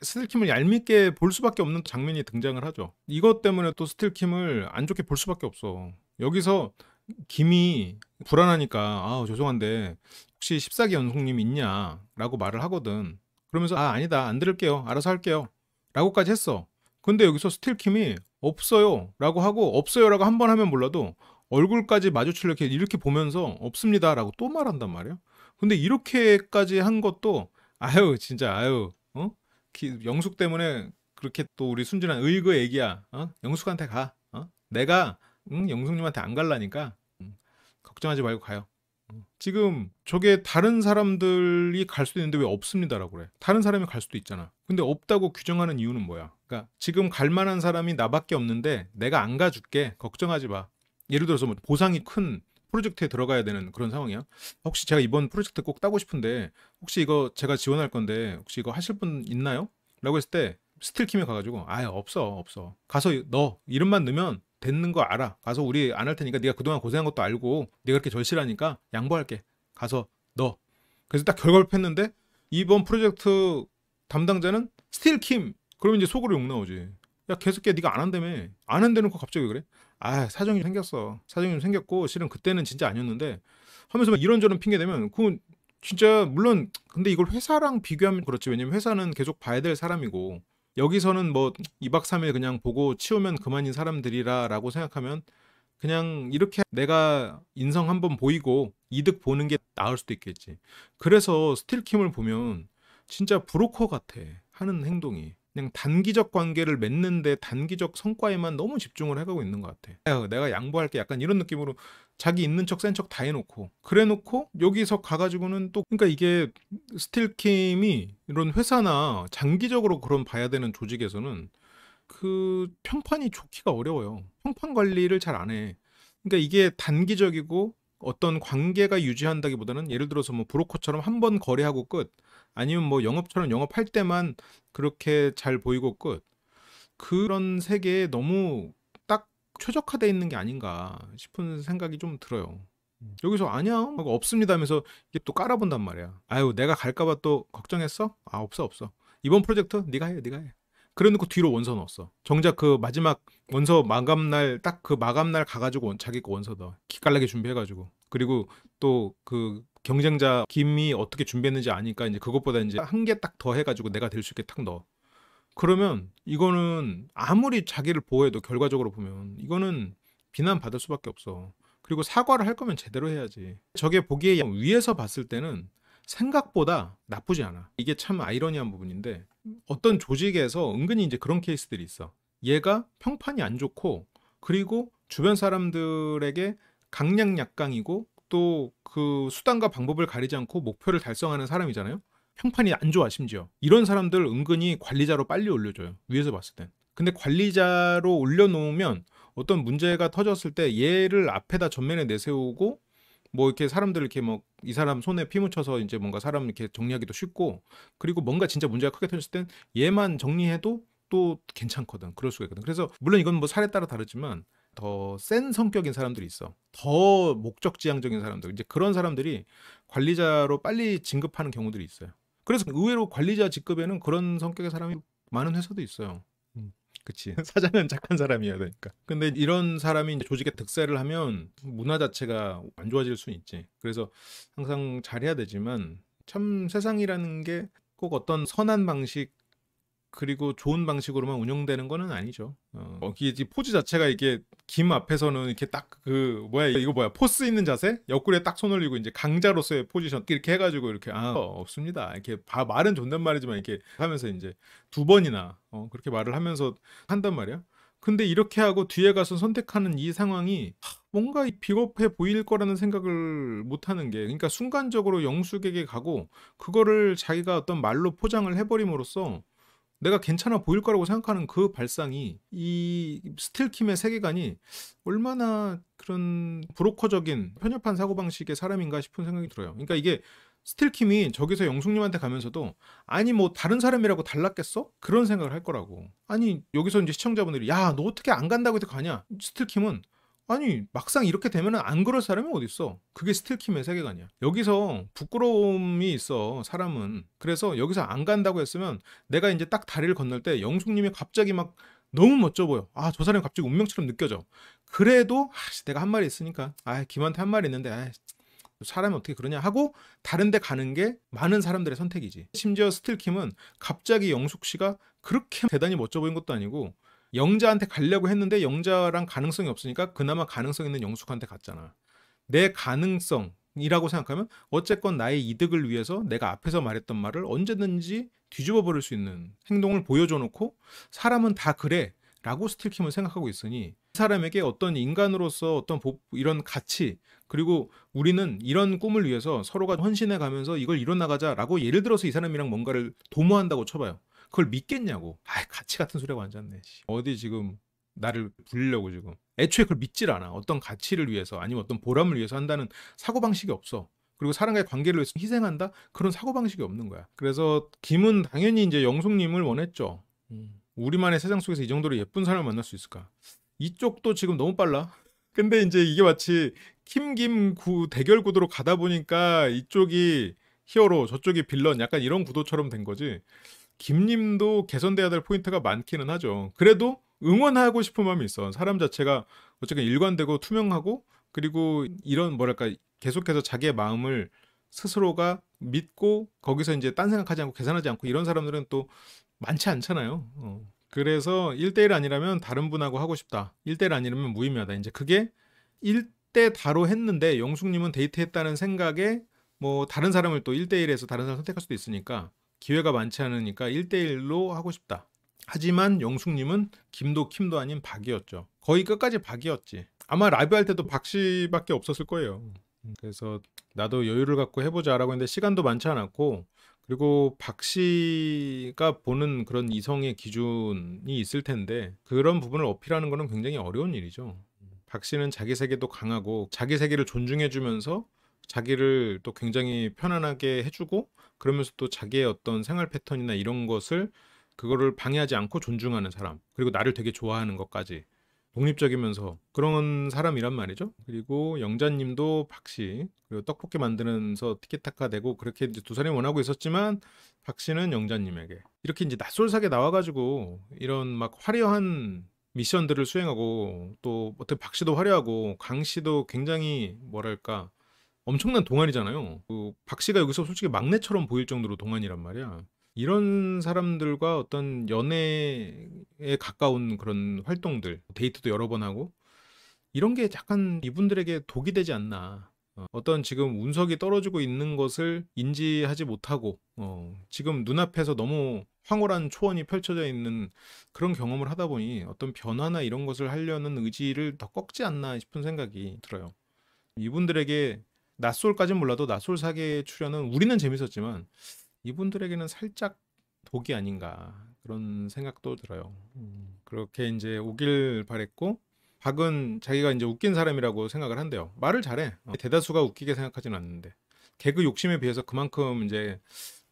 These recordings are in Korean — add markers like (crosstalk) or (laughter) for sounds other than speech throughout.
스틸킴을 얄밉게 볼 수밖에 없는 장면이 등장을 하죠. 이것 때문에 또 스틸킴을 안 좋게 볼 수밖에 없어. 여기서 김이 불안하니까 아 죄송한데 혹시 14기 연속님 있냐 라고 말을 하거든 그러면서 아 아니다 안 들을게요 알아서 할게요 라고까지 했어 근데 여기서 스틸킴이 없어요 라고 하고 없어요 라고 한 번 하면 몰라도 얼굴까지 마주치려 이렇게, 이렇게 보면서 없습니다 라고 또 말한단 말이야 근데 이렇게까지 한 것도 아유 진짜 아유 기, 영숙 때문에 그렇게 또 우리 순진한 의거 애기야. 어? 영숙한테 가. 어? 내가 응? 영숙님한테 안 갈라니까 응. 음, 걱정하지 말고 가요. 응. 음, 지금 저게 다른 사람들이 갈 수도 있는데 왜 없습니다라고 그래. 다른 사람이 갈 수도 있잖아. 근데 없다고 규정하는 이유는 뭐야? 그러니까 지금 갈 만한 사람이 나밖에 없는데 내가 안 가줄게. 걱정하지 마. 예를 들어서 뭐 보상이 큰 프로젝트에 들어가야 되는 그런 상황이야. 혹시 제가 이번 프로젝트 꼭 따고 싶은데 혹시 이거 제가 지원할 건데 혹시 이거 하실 분 있나요? 라고 했을 때 스틸킴에 가가지고 아예 없어 없어 가서 너 이름만 넣으면 되는 거 알아 가서 우리 안 할 테니까 네가 그동안 고생한 것도 알고 네가 그렇게 절실하니까 양보할게 가서 너 그래서 딱 결과를 폈는데 이번 프로젝트 담당자는 스틸킴 그러면 이제 속으로 욕 나오지 야계속걔 네가 안 한다며 안 한다는 거 갑자기 그래 아 사정이 생겼어 사정이 생겼고 실은 그때는 진짜 아니었는데 하면서 막 이런저런 핑계 대면 그건 진짜 물론 근데 이걸 회사랑 비교하면 그렇지 왜냐면 회사는 계속 봐야 될 사람이고 여기서는 뭐 2박 3일 그냥 보고 치우면 그만인 사람들이라라고 생각하면 그냥 이렇게 내가 인성 한번 보이고 이득 보는 게 나을 수도 있겠지. 그래서 스틸킴을 보면 진짜 브로커 같아. 하는 행동이. 그냥 단기적 관계를 맺는데 단기적 성과에만 너무 집중을 해가고 있는 것 같아. 내가 양보할게 약간 이런 느낌으로 자기 있는 척센 척 다 해놓고 그래놓고 여기서 가가지고는 또 그러니까 이게 스틸킴이 이런 회사나 장기적으로 그런 봐야 되는 조직에서는 그 평판이 좋기가 어려워요. 평판 관리를 잘 안 해. 그러니까 이게 단기적이고 어떤 관계가 유지한다기보다는 예를 들어서 뭐 브로커처럼 한 번 거래하고 끝. 아니면 뭐 영업처럼 영업할 때만 그렇게 잘 보이고 끝. 그런 세계에 너무 딱 최적화돼 있는 게 아닌가 싶은 생각이 좀 들어요. 음. 여기서 아니야 하고 없습니다 하면서 이게 또 깔아본단 말이야. 아유 내가 갈까봐 또 걱정했어? 아 없어 없어. 이번 프로젝트 네가 해 네가 해. 그래놓고 뒤로 원서 넣었어. 정작 그 마지막 원서 마감날 딱 그 마감날 가가지고 자기 거 원서 넣어. 기깔나게 준비해가지고 그리고 또그 경쟁자 김이 어떻게 준비했는지 아니까 이제 그것보다 이제 한개 딱 더 해가지고 내가 될 수 있게 딱 넣어. 그러면 이거는 아무리 자기를 보호해도 결과적으로 보면 이거는 비난받을 수밖에 없어. 그리고 사과를 할 거면 제대로 해야지. 저게 보기에 위에서 봤을 때는 생각보다 나쁘지 않아. 이게 참 아이러니한 부분인데 어떤 조직에서 은근히 이제 그런 케이스들이 있어. 얘가 평판이 안 좋고 그리고 주변 사람들에게 강약 약강이고 또그 수단과 방법을 가리지 않고 목표를 달성하는 사람이잖아요. 평판이 안 좋아 심지어 이런 사람들 은근히 관리자로 빨리 올려줘요 위에서 봤을 땐 근데 관리자로 올려놓으면 어떤 문제가 터졌을 때 얘를 앞에다 전면에 내세우고 뭐 이렇게 사람들 이렇게 뭐 이 사람 손에 피 묻혀서 이제 뭔가 사람 이렇게 정리하기도 쉽고 그리고 뭔가 진짜 문제가 크게 터졌을 땐 얘만 정리해도 또 괜찮거든 그럴 수가 있거든 그래서 물론 이건 뭐 사례 따라 다르지만 더센 성격인 사람들이 있어. 더 목적지향적인 사람들. 이제 그런 사람들이 관리자로 빨리 진급하는 경우들이 있어요. 그래서 의외로 관리자 직급에는 그런 성격의 사람이 많은 회사도 있어요. 음. 그치. (laughs) 사장은 착한 사람이어야 되니까. 근데 이런 사람이 조직의 득세를 하면 문화 자체가 안 좋아질 수는 있지. 그래서 항상 잘해야 되지만 참 세상이라는 게 꼭 어떤 선한 방식 그리고 좋은 방식으로만 운영되는 거는 아니죠. 어, 이, 어, 이 포즈 자체가 이게 김 앞에서는 이렇게 딱 그 뭐야 이거 뭐야 포스 있는 자세 옆구리에 딱 손 올리고 이제 강자로서의 포지션 이렇게 해가지고 이렇게 아 어, 없습니다. 이렇게 바, 말은 존댓말이지만 이렇게 하면서 이제 두 번이나 어, 그렇게 말을 하면서 한단 말이야. 근데 이렇게 하고 뒤에 가서 선택하는 이 상황이 뭔가 비겁해 보일 거라는 생각을 못 하는 게 그러니까 순간적으로 영숙에게 가고 그거를 자기가 어떤 말로 포장을 해버림으로써 내가 괜찮아 보일 거라고 생각하는 그 발상이 이 스틸킴의 세계관이 얼마나 그런 브로커적인 편협한 사고방식의 사람인가 싶은 생각이 들어요. 그러니까 이게 스틸킴이 저기서 영숙님한테 가면서도 아니 뭐 다른 사람이라고 달랐겠어? 그런 생각을 할 거라고. 아니 여기서 이제 시청자분들이 야 너 어떻게 안 간다고 해서 가냐? 스틸킴은 아니 막상 이렇게 되면 안 그럴 사람이 어디 있어 그게 스틸킴의 세계관이야 여기서 부끄러움이 있어 사람은 그래서 여기서 안 간다고 했으면 내가 이제 딱 다리를 건널 때 영숙님이 갑자기 막 너무 멋져 보여 아 저 사람이 갑자기 운명처럼 느껴져 그래도 아 내가 한 말이 있으니까 아 김한테 한 말이 있는데 아 사람이 어떻게 그러냐 하고 다른 데 가는 게 많은 사람들의 선택이지 심지어 스틸킴은 갑자기 영숙 씨가 그렇게 대단히 멋져 보인 것도 아니고 영자한테 가려고 했는데 영자랑 가능성이 없으니까 그나마 가능성 있는 영숙한테 갔잖아. 내 가능성이라고 생각하면 어쨌건 나의 이득을 위해서 내가 앞에서 말했던 말을 언제든지 뒤집어 버릴 수 있는 행동을 보여줘 놓고 사람은 다 그래 라고 스틸킴은 생각하고 있으니 사람에게 어떤 인간으로서 어떤 이런 가치 그리고 우리는 이런 꿈을 위해서 서로가 헌신해 가면서 이걸 이뤄나가자라고 예를 들어서 이 사람이랑 뭔가를 도모한다고 쳐봐요. 그걸 믿겠냐고. 아, 가치 같은 소리하고 앉았네. 어디 지금 나를 불리려고 지금. 애초에 그걸 믿질 않아. 어떤 가치를 위해서 아니면 어떤 보람을 위해서 한다는 사고 방식이 없어. 그리고 사람과의 관계를 위해서 희생한다 그런 사고 방식이 없는 거야. 그래서 김은 당연히 이제 영숙님을 원했죠. 음, 우리만의 세상 속에서 이 정도로 예쁜 사람을 만날 수 있을까? 이쪽도 지금 너무 빨라. (laughs) 근데 이제 이게 마치 김 김 구 대결 구도로 가다 보니까 이쪽이 히어로 저쪽이 빌런 약간 이런 구도처럼 된 거지. 김님도 개선돼야 될 포인트가 많기는 하죠. 그래도 응원하고 싶은 마음이 있어. 사람 자체가 어쨌든 일관되고 투명하고 그리고 이런 뭐랄까 계속해서 자기의 마음을 스스로가 믿고 거기서 이제 딴 생각하지 않고 계산하지 않고 이런 사람들은 또 많지 않잖아요. 어. 그래서 1대1 아니라면 다른 분하고 하고 싶다. 1대1 아니라면 무의미하다. 이제 그게 1대 다로 했는데 영숙님은 데이트했다는 생각에 뭐 다른 사람을 또 1대1에서 다른 사람 선택할 수도 있으니까 기회가 많지 않으니까 1대1로 하고 싶다. 하지만 영숙님은 김도 킴도 아닌 박이었죠. 거의 끝까지 박이었지. 아마 라이브 할 때도 박 씨밖에 없었을 거예요. 그래서 나도 여유를 갖고 해보자라고 했는데 시간도 많지 않았고 그리고 박 씨가 보는 그런 이성의 기준이 있을 텐데 그런 부분을 어필하는 거는 굉장히 어려운 일이죠. 박 씨는 자기 세계도 강하고 자기 세계를 존중해주면서 자기를 또 굉장히 편안하게 해주고 그러면서 또 자기의 어떤 생활 패턴이나 이런 것을 그거를 방해하지 않고 존중하는 사람 그리고 나를 되게 좋아하는 것까지 독립적이면서 그런 사람이란 말이죠. 그리고 영자님도 박씨 그리고 떡볶이 만드는서 티키타카 되고 그렇게 이제 두 사람이 원하고 있었지만 박씨는 영자님에게 이렇게 이제 낯설사게 나와가지고 이런 막 화려한 미션들을 수행하고 또 어떻게 박씨도 화려하고 강씨도 굉장히 뭐랄까 엄청난 동안이잖아요. 그박 씨가 여기서 솔직히 막내처럼 보일 정도로 동안이란 말이야. 이런 사람들과 어떤 연애에 가까운 그런 활동들, 데이트도 여러 번 하고 이런 게 약간 이분들에게 독이 되지 않나. 어, 어떤 지금 운석이 떨어지고 있는 것을 인지하지 못하고 어, 지금 눈앞에서 너무 황홀한 초원이 펼쳐져 있는 그런 경험을 하다 보니 어떤 변화나 이런 것을 하려는 의지를 더 꺾지 않나 싶은 생각이 들어요. 이분들에게 낯솔까진 몰라도 낯솔 사계의 출연은 우리는 재밌었지만 이분들에게는 살짝 독이 아닌가 그런 생각도 들어요. 음, 그렇게 이제 오길 바랬고 박은 자기가 이제 웃긴 사람이라고 생각을 한대요. 말을 잘해. 어, 대다수가 웃기게 생각하진 않는데 개그 욕심에 비해서 그만큼 이제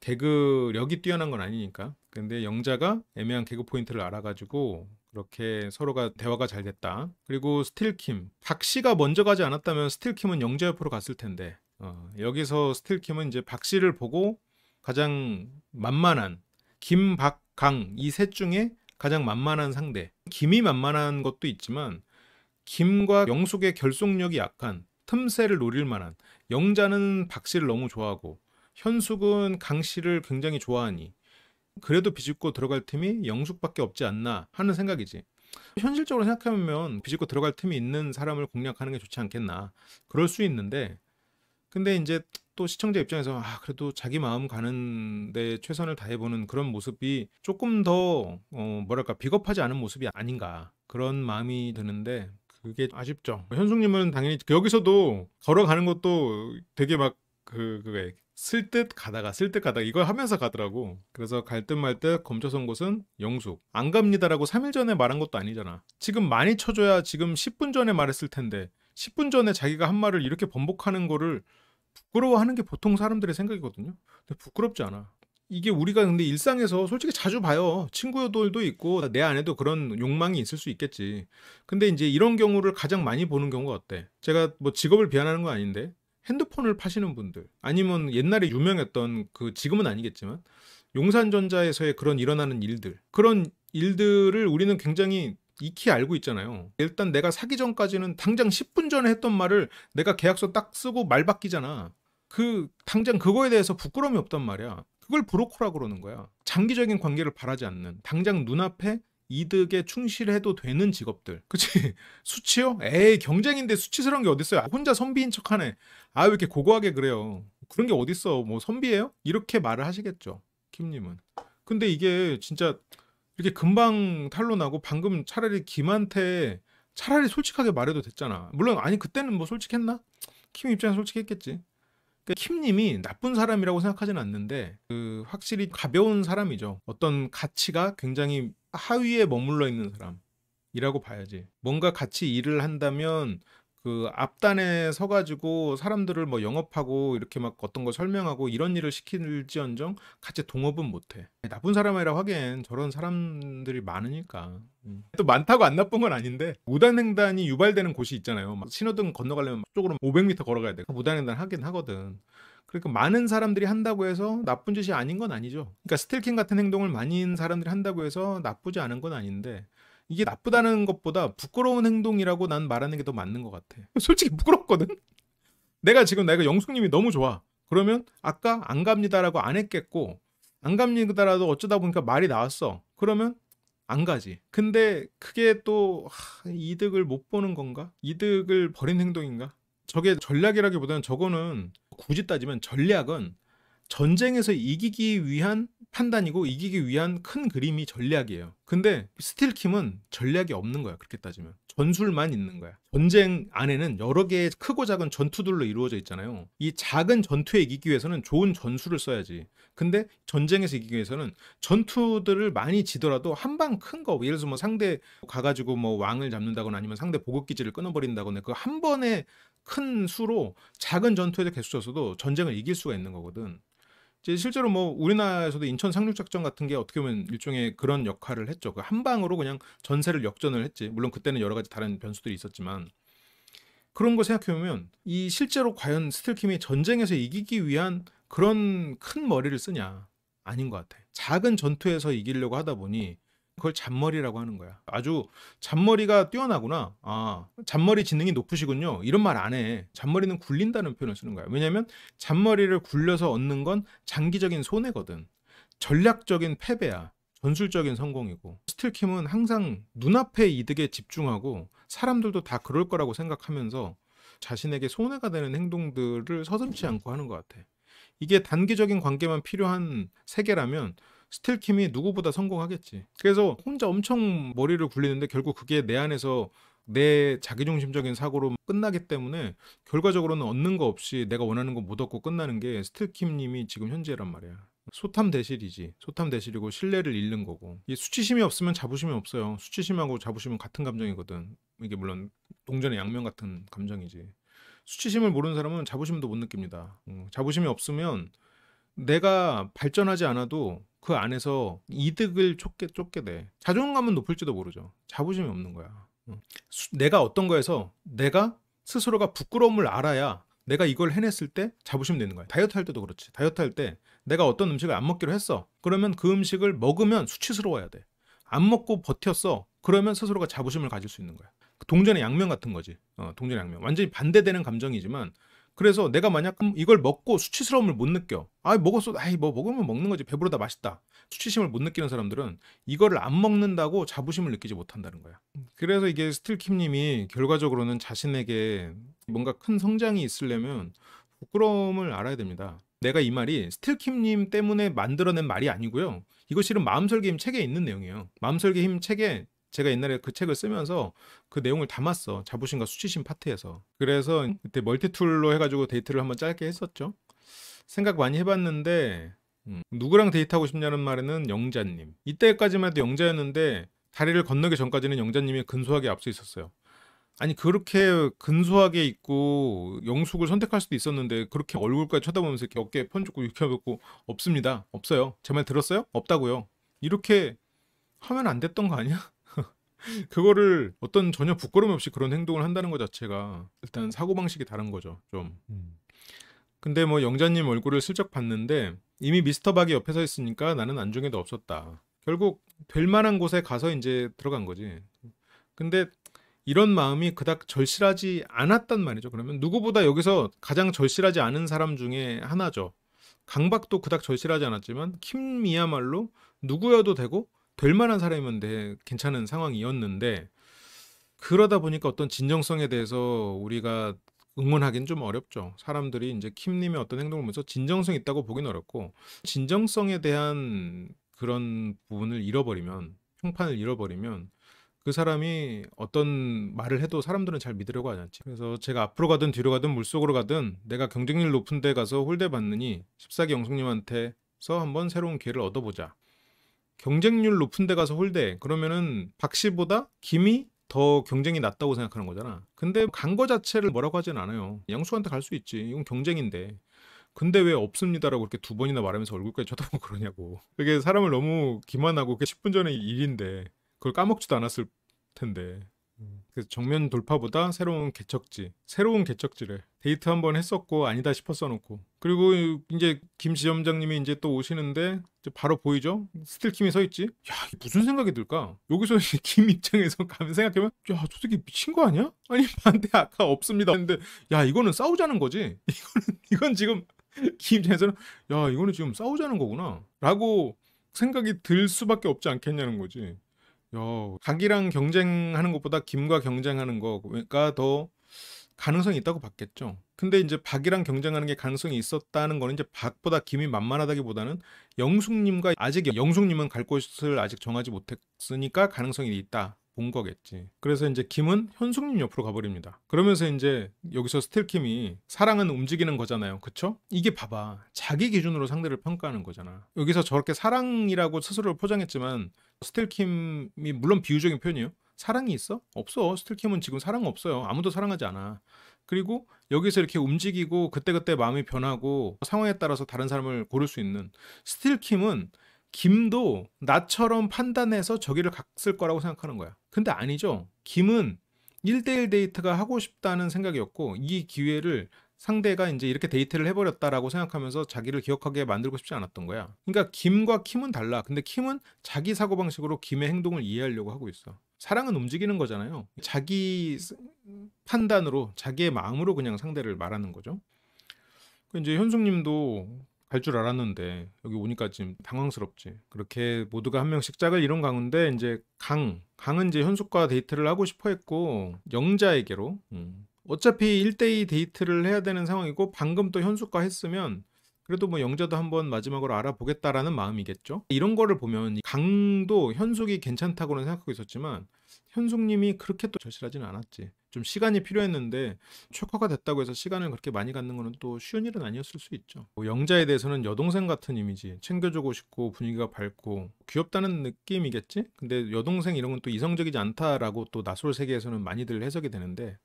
개그력이 뛰어난 건 아니니까 근데 영자가 애매한 개그 포인트를 알아가지고 그렇게 서로가 대화가 잘 됐다. 그리고 스틸킴 박 씨가 먼저 가지 않았다면 스틸킴은 영자 옆으로 갔을 텐데 어, 여기서 스틸킴은 이제 박 씨를 보고 가장 만만한 김박강 이 셋 중에 가장 만만한 상대 김이 만만한 것도 있지만 김과 영숙의 결속력이 약한 틈새를 노릴 만한 영자는 박 씨를 너무 좋아하고 현숙은 강 씨를 굉장히 좋아하니 그래도 비집고 들어갈 팀이 영숙밖에 없지 않나 하는 생각이지. 현실적으로 생각하면 비집고 들어갈 팀이 있는 사람을 공략하는 게 좋지 않겠나. 그럴 수 있는데 근데 이제 또 시청자 입장에서 아 그래도 자기 마음 가는데 최선을 다해보는 그런 모습이 조금 더 어, 뭐랄까 비겁하지 않은 모습이 아닌가 그런 마음이 드는데 그게 아쉽죠. 현숙님은 당연히 여기서도 걸어가는 것도 되게 막그 그게 쓸듯 가다가 쓸듯 가다가 이걸 하면서 가더라고. 그래서 갈듯말듯 검찰 선 곳은 영숙. 안 갑니다라고 3일 전에 말한 것도 아니잖아. 지금 많이 쳐줘야 지금 10분 전에 말했을 텐데 10분 전에 자기가 한 말을 이렇게 번복하는 거를 부끄러워하는 게 보통 사람들의 생각이거든요. 근데 부끄럽지 않아. 이게 우리가 근데 일상에서 솔직히 자주 봐요. 친구들도 있고 내 안에도 그런 욕망이 있을 수 있겠지. 근데 이제 이런 경우를 가장 많이 보는 경우가 어때? 제가 뭐 직업을 비하하는 건 아닌데 핸드폰을 파시는 분들 아니면 옛날에 유명했던 그 지금은 아니겠지만 용산전자에서의 그런 일어나는 일들 그런 일들을 우리는 굉장히 익히 알고 있잖아요. 일단 내가 사기 전까지는 당장 10분 전에 했던 말을 내가 계약서 딱 쓰고 말 바뀌잖아. 그 당장 그거에 대해서 부끄러움이 없단 말이야. 그걸 브로커라 그러는 거야. 장기적인 관계를 바라지 않는 당장 눈앞에 이득에 충실해도 되는 직업들. 그치? (laughs) 수치요? 에이, 경쟁인데 수치스러운 게 어딨어요? 혼자 선비인 척 하네. 아, 왜 이렇게 고고하게 그래요? 그런 게 어딨어. 뭐, 선비예요? 이렇게 말을 하시겠죠. 킴님은. 근데 이게 진짜 이렇게 금방 탄로나고 방금 차라리 김한테 차라리 솔직하게 말해도 됐잖아. 물론, 아니, 그때는 뭐 솔직했나? 킴 입장에 솔직했겠지. 그러니까 킴님이 나쁜 사람이라고 생각하진 않는데 그 확실히 가벼운 사람이죠. 어떤 가치가 굉장히 하위에 머물러 있는 사람이라고 봐야지. 뭔가 같이 일을 한다면 그 앞단에 서가지고 사람들을 뭐 영업하고 이렇게 막 어떤 거 설명하고 이런 일을 시킬지언정 같이 동업은 못해. 나쁜 사람이라 하기엔 저런 사람들이 많으니까. 음. 또 많다고 안 나쁜 건 아닌데 무단횡단이 유발되는 곳이 있잖아요. 막 신호등 건너가려면 쪽으로 500m 걸어가야 돼. 무단횡단 하긴 하거든. 그러니까 많은 사람들이 한다고 해서 나쁜 짓이 아닌 건 아니죠. 그러니까 스틸킹 같은 행동을 많은 사람들이 한다고 해서 나쁘지 않은 건 아닌데 이게 나쁘다는 것보다 부끄러운 행동이라고 난 말하는 게 더 맞는 것 같아. (laughs) 솔직히 부끄럽거든. 내가 지금 내가 영숙님이 너무 좋아. 그러면 아까 안 갑니다라고 안 했겠고 안 갑니다라도 어쩌다 보니까 말이 나왔어. 그러면 안 가지. 근데 그게 또 하, 이득을 못 보는 건가? 이득을 버린 행동인가? 저게 전략이라기보다는 저거는 굳이 따지면 전략은 전쟁에서 이기기 위한 판단이고 이기기 위한 큰 그림이 전략이에요. 근데 스틸킴은 전략이 없는 거야. 그렇게 따지면. 전술만 있는 거야. 전쟁 안에는 여러 개의 크고 작은 전투들로 이루어져 있잖아요. 이 작은 전투에 이기기 위해서는 좋은 전술을 써야지. 근데 전쟁에서 이기기 위해서는 전투들을 많이 지더라도 한 방 큰 거, 예를 들어서 뭐 상대 가가지고 뭐 왕을 잡는다거나 아니면 상대 보급기지를 끊어버린다거나 그 한 번에 큰 수로 작은 전투에도 개수쳐서도 전쟁을 이길 수가 있는 거거든. 이제 실제로 뭐 우리나라에서도 인천 상륙작전 같은 게 어떻게 보면 일종의 그런 역할을 했죠. 그 한 방으로 그냥 전세를 역전을 했지. 물론 그때는 여러 가지 다른 변수들이 있었지만 그런 거 생각해 보면 이 실제로 과연 스틸킴이 전쟁에서 이기기 위한 그런 큰 머리를 쓰냐 아닌 것 같아. 작은 전투에서 이기려고 하다 보니 그걸 잔머리라고 하는 거야. 아주 잔머리가 뛰어나구나. 아, 잔머리 지능이 높으시군요. 이런 말 안 해. 잔머리는 굴린다는 표현을 쓰는 거야. 왜냐면 잔머리를 굴려서 얻는 건 장기적인 손해거든. 전략적인 패배야. 전술적인 성공이고 스틸킴은 항상 눈앞의 이득에 집중하고 사람들도 다 그럴 거라고 생각하면서 자신에게 손해가 되는 행동들을 서슴지 않고 하는 것 같아. 이게 단기적인 관계만 필요한 세계라면 스틸킴이 누구보다 성공하겠지. 그래서 혼자 엄청 머리를 굴리는데 결국 그게 내 안에서 내 자기중심적인 사고로 끝나기 때문에 결과적으로는 얻는 거 없이 내가 원하는 거 못 얻고 끝나는 게 스틸킴님이 지금 현재란 말이야. 소탐 대실이지. 소탐 대실이고 신뢰를 잃는 거고. 이 수치심이 없으면 자부심이 없어요. 수치심하고 자부심은 같은 감정이거든. 이게 물론 동전의 양면 같은 감정이지. 수치심을 모르는 사람은 자부심도 못 느낍니다. 음, 자부심이 없으면 내가 발전하지 않아도 그 안에서 이득을 쫓게, 쫓게 돼. 자존감은 높을지도 모르죠. 자부심이 없는 거야. 내가 어떤 거에서 내가 스스로가 부끄러움을 알아야 내가 이걸 해냈을 때 자부심 내는 거야. 다이어트 할 때도 그렇지. 다이어트 할 때 내가 어떤 음식을 안 먹기로 했어. 그러면 그 음식을 먹으면 수치스러워야 돼. 안 먹고 버텼어. 그러면 스스로가 자부심을 가질 수 있는 거야. 동전의 양면 같은 거지. 어, 동전의 양면. 완전히 반대되는 감정이지만 그래서 내가 만약 음, 이걸 먹고 수치스러움을 못 느껴. 아, 먹었어. 아이, 뭐 먹으면 먹는 거지. 배부르다 맛있다. 수치심을 못 느끼는 사람들은 이거를 안 먹는다고 자부심을 느끼지 못한다는 거야. 그래서 이게 스틸킴 님이 결과적으로는 자신에게 뭔가 큰 성장이 있으려면 부끄러움을 알아야 됩니다. 내가 이 말이 스틸킴 님 때문에 만들어낸 말이 아니고요. 이것이 마음설계 힘 책에 있는 내용이에요. 마음설계 힘 책에 제가 옛날에 그 책을 쓰면서 그 내용을 담았어. 자부심과 수치심 파트에서. 그래서 음. 그때 멀티툴로 해가지고 데이트를 한번 짧게 했었죠. 생각 많이 해봤는데 음, 누구랑 데이트하고 싶냐는 말에는 영자님. 이때까지만 해도 영자였는데 다리를 건너기 전까지는 영자님이 근소하게 앞서 있었어요. 아니 그렇게 근소하게 있고 영숙을 선택할 수도 있었는데 그렇게 얼굴까지 쳐다보면서 이렇게 어깨에 펀죽고 이렇게 하고 없습니다. 없어요. 제 말 들었어요? 없다고요. 이렇게 하면 안 됐던 거 아니야? 그거를 어떤 전혀 부끄럼 없이 그런 행동을 한다는 것 자체가 일단 사고 방식이 다른 거죠. 좀. 음. 근데 뭐 영자님 얼굴을 슬쩍 봤는데 이미 미스터 박이 옆에서 있으니까 나는 안중에도 없었다. 결국 될 만한 곳에 가서 이제 들어간 거지. 근데 이런 마음이 그닥 절실하지 않았단 말이죠. 그러면 누구보다 여기서 가장 절실하지 않은 사람 중에 하나죠. 강박도 그닥 절실하지 않았지만 킴이야말로 누구여도 되고 될 만한 사람이었는데 네, 괜찮은 상황이었는데 그러다 보니까 어떤 진정성에 대해서 우리가 응원하기는좀 어렵죠. 사람들이 이제 킴님의 어떤 행동을 보면서 진정성 있다고 보긴 어렵고 진정성에 대한 그런 부분을 잃어버리면 평판을 잃어버리면 그 사람이 어떤 말을 해도 사람들은 잘 믿으려고 하지 않지. 그래서 제가 앞으로 가든 뒤로 가든 물속으로 가든 내가 경쟁률 높은 데 가서 홀대 받느니 14기 영숙님한테서 한번 새로운 기회를 얻어보자. 경쟁률 높은 데 가서 홀대 그러면은 박 씨보다 김이 더 경쟁이 낮다고 생각하는 거잖아. 근데 간 거 자체를 뭐라고 하진 않아요. 양수한테 갈 수 있지. 이건 경쟁인데. 근데 왜 없습니다라고 이렇게 두 번이나 말하면서 얼굴까지 쳐다보고 그러냐고. 그게 사람을 너무 기만하고 그게 10분 전에 일인데 그걸 까먹지도 않았을 텐데. 그 정면 돌파보다 새로운 개척지, 새로운 개척지를 데이트 한번 했었고 아니다 싶어어 놓고 그리고 이제 김 지점장님이 이제 또 오시는데 바로 보이죠? 스틸킴이 서 있지. 야 무슨 생각이 들까? 여기서 (laughs) 김 입장에서 가면 생각해보면 야 저새끼 미친 거 아니야? 아니 반대 아까 없습니다. 근데 야 이거는 싸우자는 거지. (laughs) 이거는 이건 지금 (laughs) 김 입장에서는 야 이거는 지금 싸우자는 거구나라고 생각이 들 수밖에 없지 않겠냐는 거지. 야, 각이랑 경쟁하는 것보다 김과 경쟁하는 거가 그러니까 더 가능성이 있다고 봤겠죠. 근데 이제 박이랑 경쟁하는 게 가능성이 있었다는 거는 이제 박보다 김이 만만하다기보다는 영숙님과 아직 영숙님은 갈 곳을 아직 정하지 못했으니까 가능성이 있다 본 거겠지. 그래서 이제 김은 현숙님 옆으로 가버립니다. 그러면서 이제 여기서 스틸킴이 사랑은 움직이는 거잖아요. 그쵸? 이게 봐봐. 자기 기준으로 상대를 평가하는 거잖아. 여기서 저렇게 사랑이라고 스스로를 포장했지만 스틸킴이 물론 비유적인 표현이에요. 사랑이 있어? 없어. 스틸킴은 지금 사랑 없어요. 아무도 사랑하지 않아. 그리고 여기서 이렇게 움직이고 그때그때 마음이 변하고 상황에 따라서 다른 사람을 고를 수 있는 스틸킴은 김도 나처럼 판단해서 저기를 갔을 거라고 생각하는 거야. 근데 아니죠. 김은 1대1 데이트가 하고 싶다는 생각이었고 이 기회를 상대가 이제 이렇게 데이트를 해버렸다라고 생각하면서 자기를 기억하게 만들고 싶지 않았던 거야. 그러니까 김과 킴은 달라. 근데 킴은 자기 사고방식으로 김의 행동을 이해하려고 하고 있어. 사랑은 움직이는 거잖아요. 자기 판단으로, 자기의 마음으로 그냥 상대를 말하는 거죠. 그 이제 현숙님도 갈 줄 알았는데 여기 오니까 지금 당황스럽지. 그렇게 모두가 한 명씩 짝을 이룬 강은데 이제 강, 강은 이제 현숙과 데이트를 하고 싶어했고 영자에게로 음. 어차피 1대2 데이트를 해야 되는 상황이고 방금 또 현숙과 했으면 그래도 뭐 영자도 한번 마지막으로 알아보겠다라는 마음이겠죠. 이런 거를 보면 강도 현숙이 괜찮다고는 생각하고 있었지만 현숙님이 그렇게 또 절실하지는 않았지. 좀 시간이 필요했는데 최커가 됐다고 해서 시간을 그렇게 많이 갖는 거는 또 쉬운 일은 아니었을 수 있죠. 뭐 영자에 대해서는 여동생 같은 이미지, 챙겨주고 싶고 분위기가 밝고 귀엽다는 느낌이겠지. 근데 여동생 이런 건 또 이성적이지 않다라고 또 나솔 세계에서는 많이들 해석이 되는데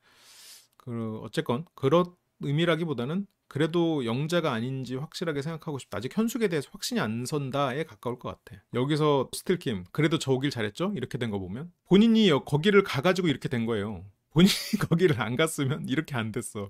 그 어쨌건 그런 의미라기보다는 그래도 영자가 아닌지 확실하게 생각하고 싶다. 아직 현숙에 대해서 확신이 안 선다에 가까울 것 같아. 여기서 스틸킴 그래도 저 오길 잘했죠? 이렇게 된 거 보면 본인이 거기를 가가지고 이렇게 된 거예요. 본인이 (laughs) 거기를 안 갔으면 이렇게 안 됐어.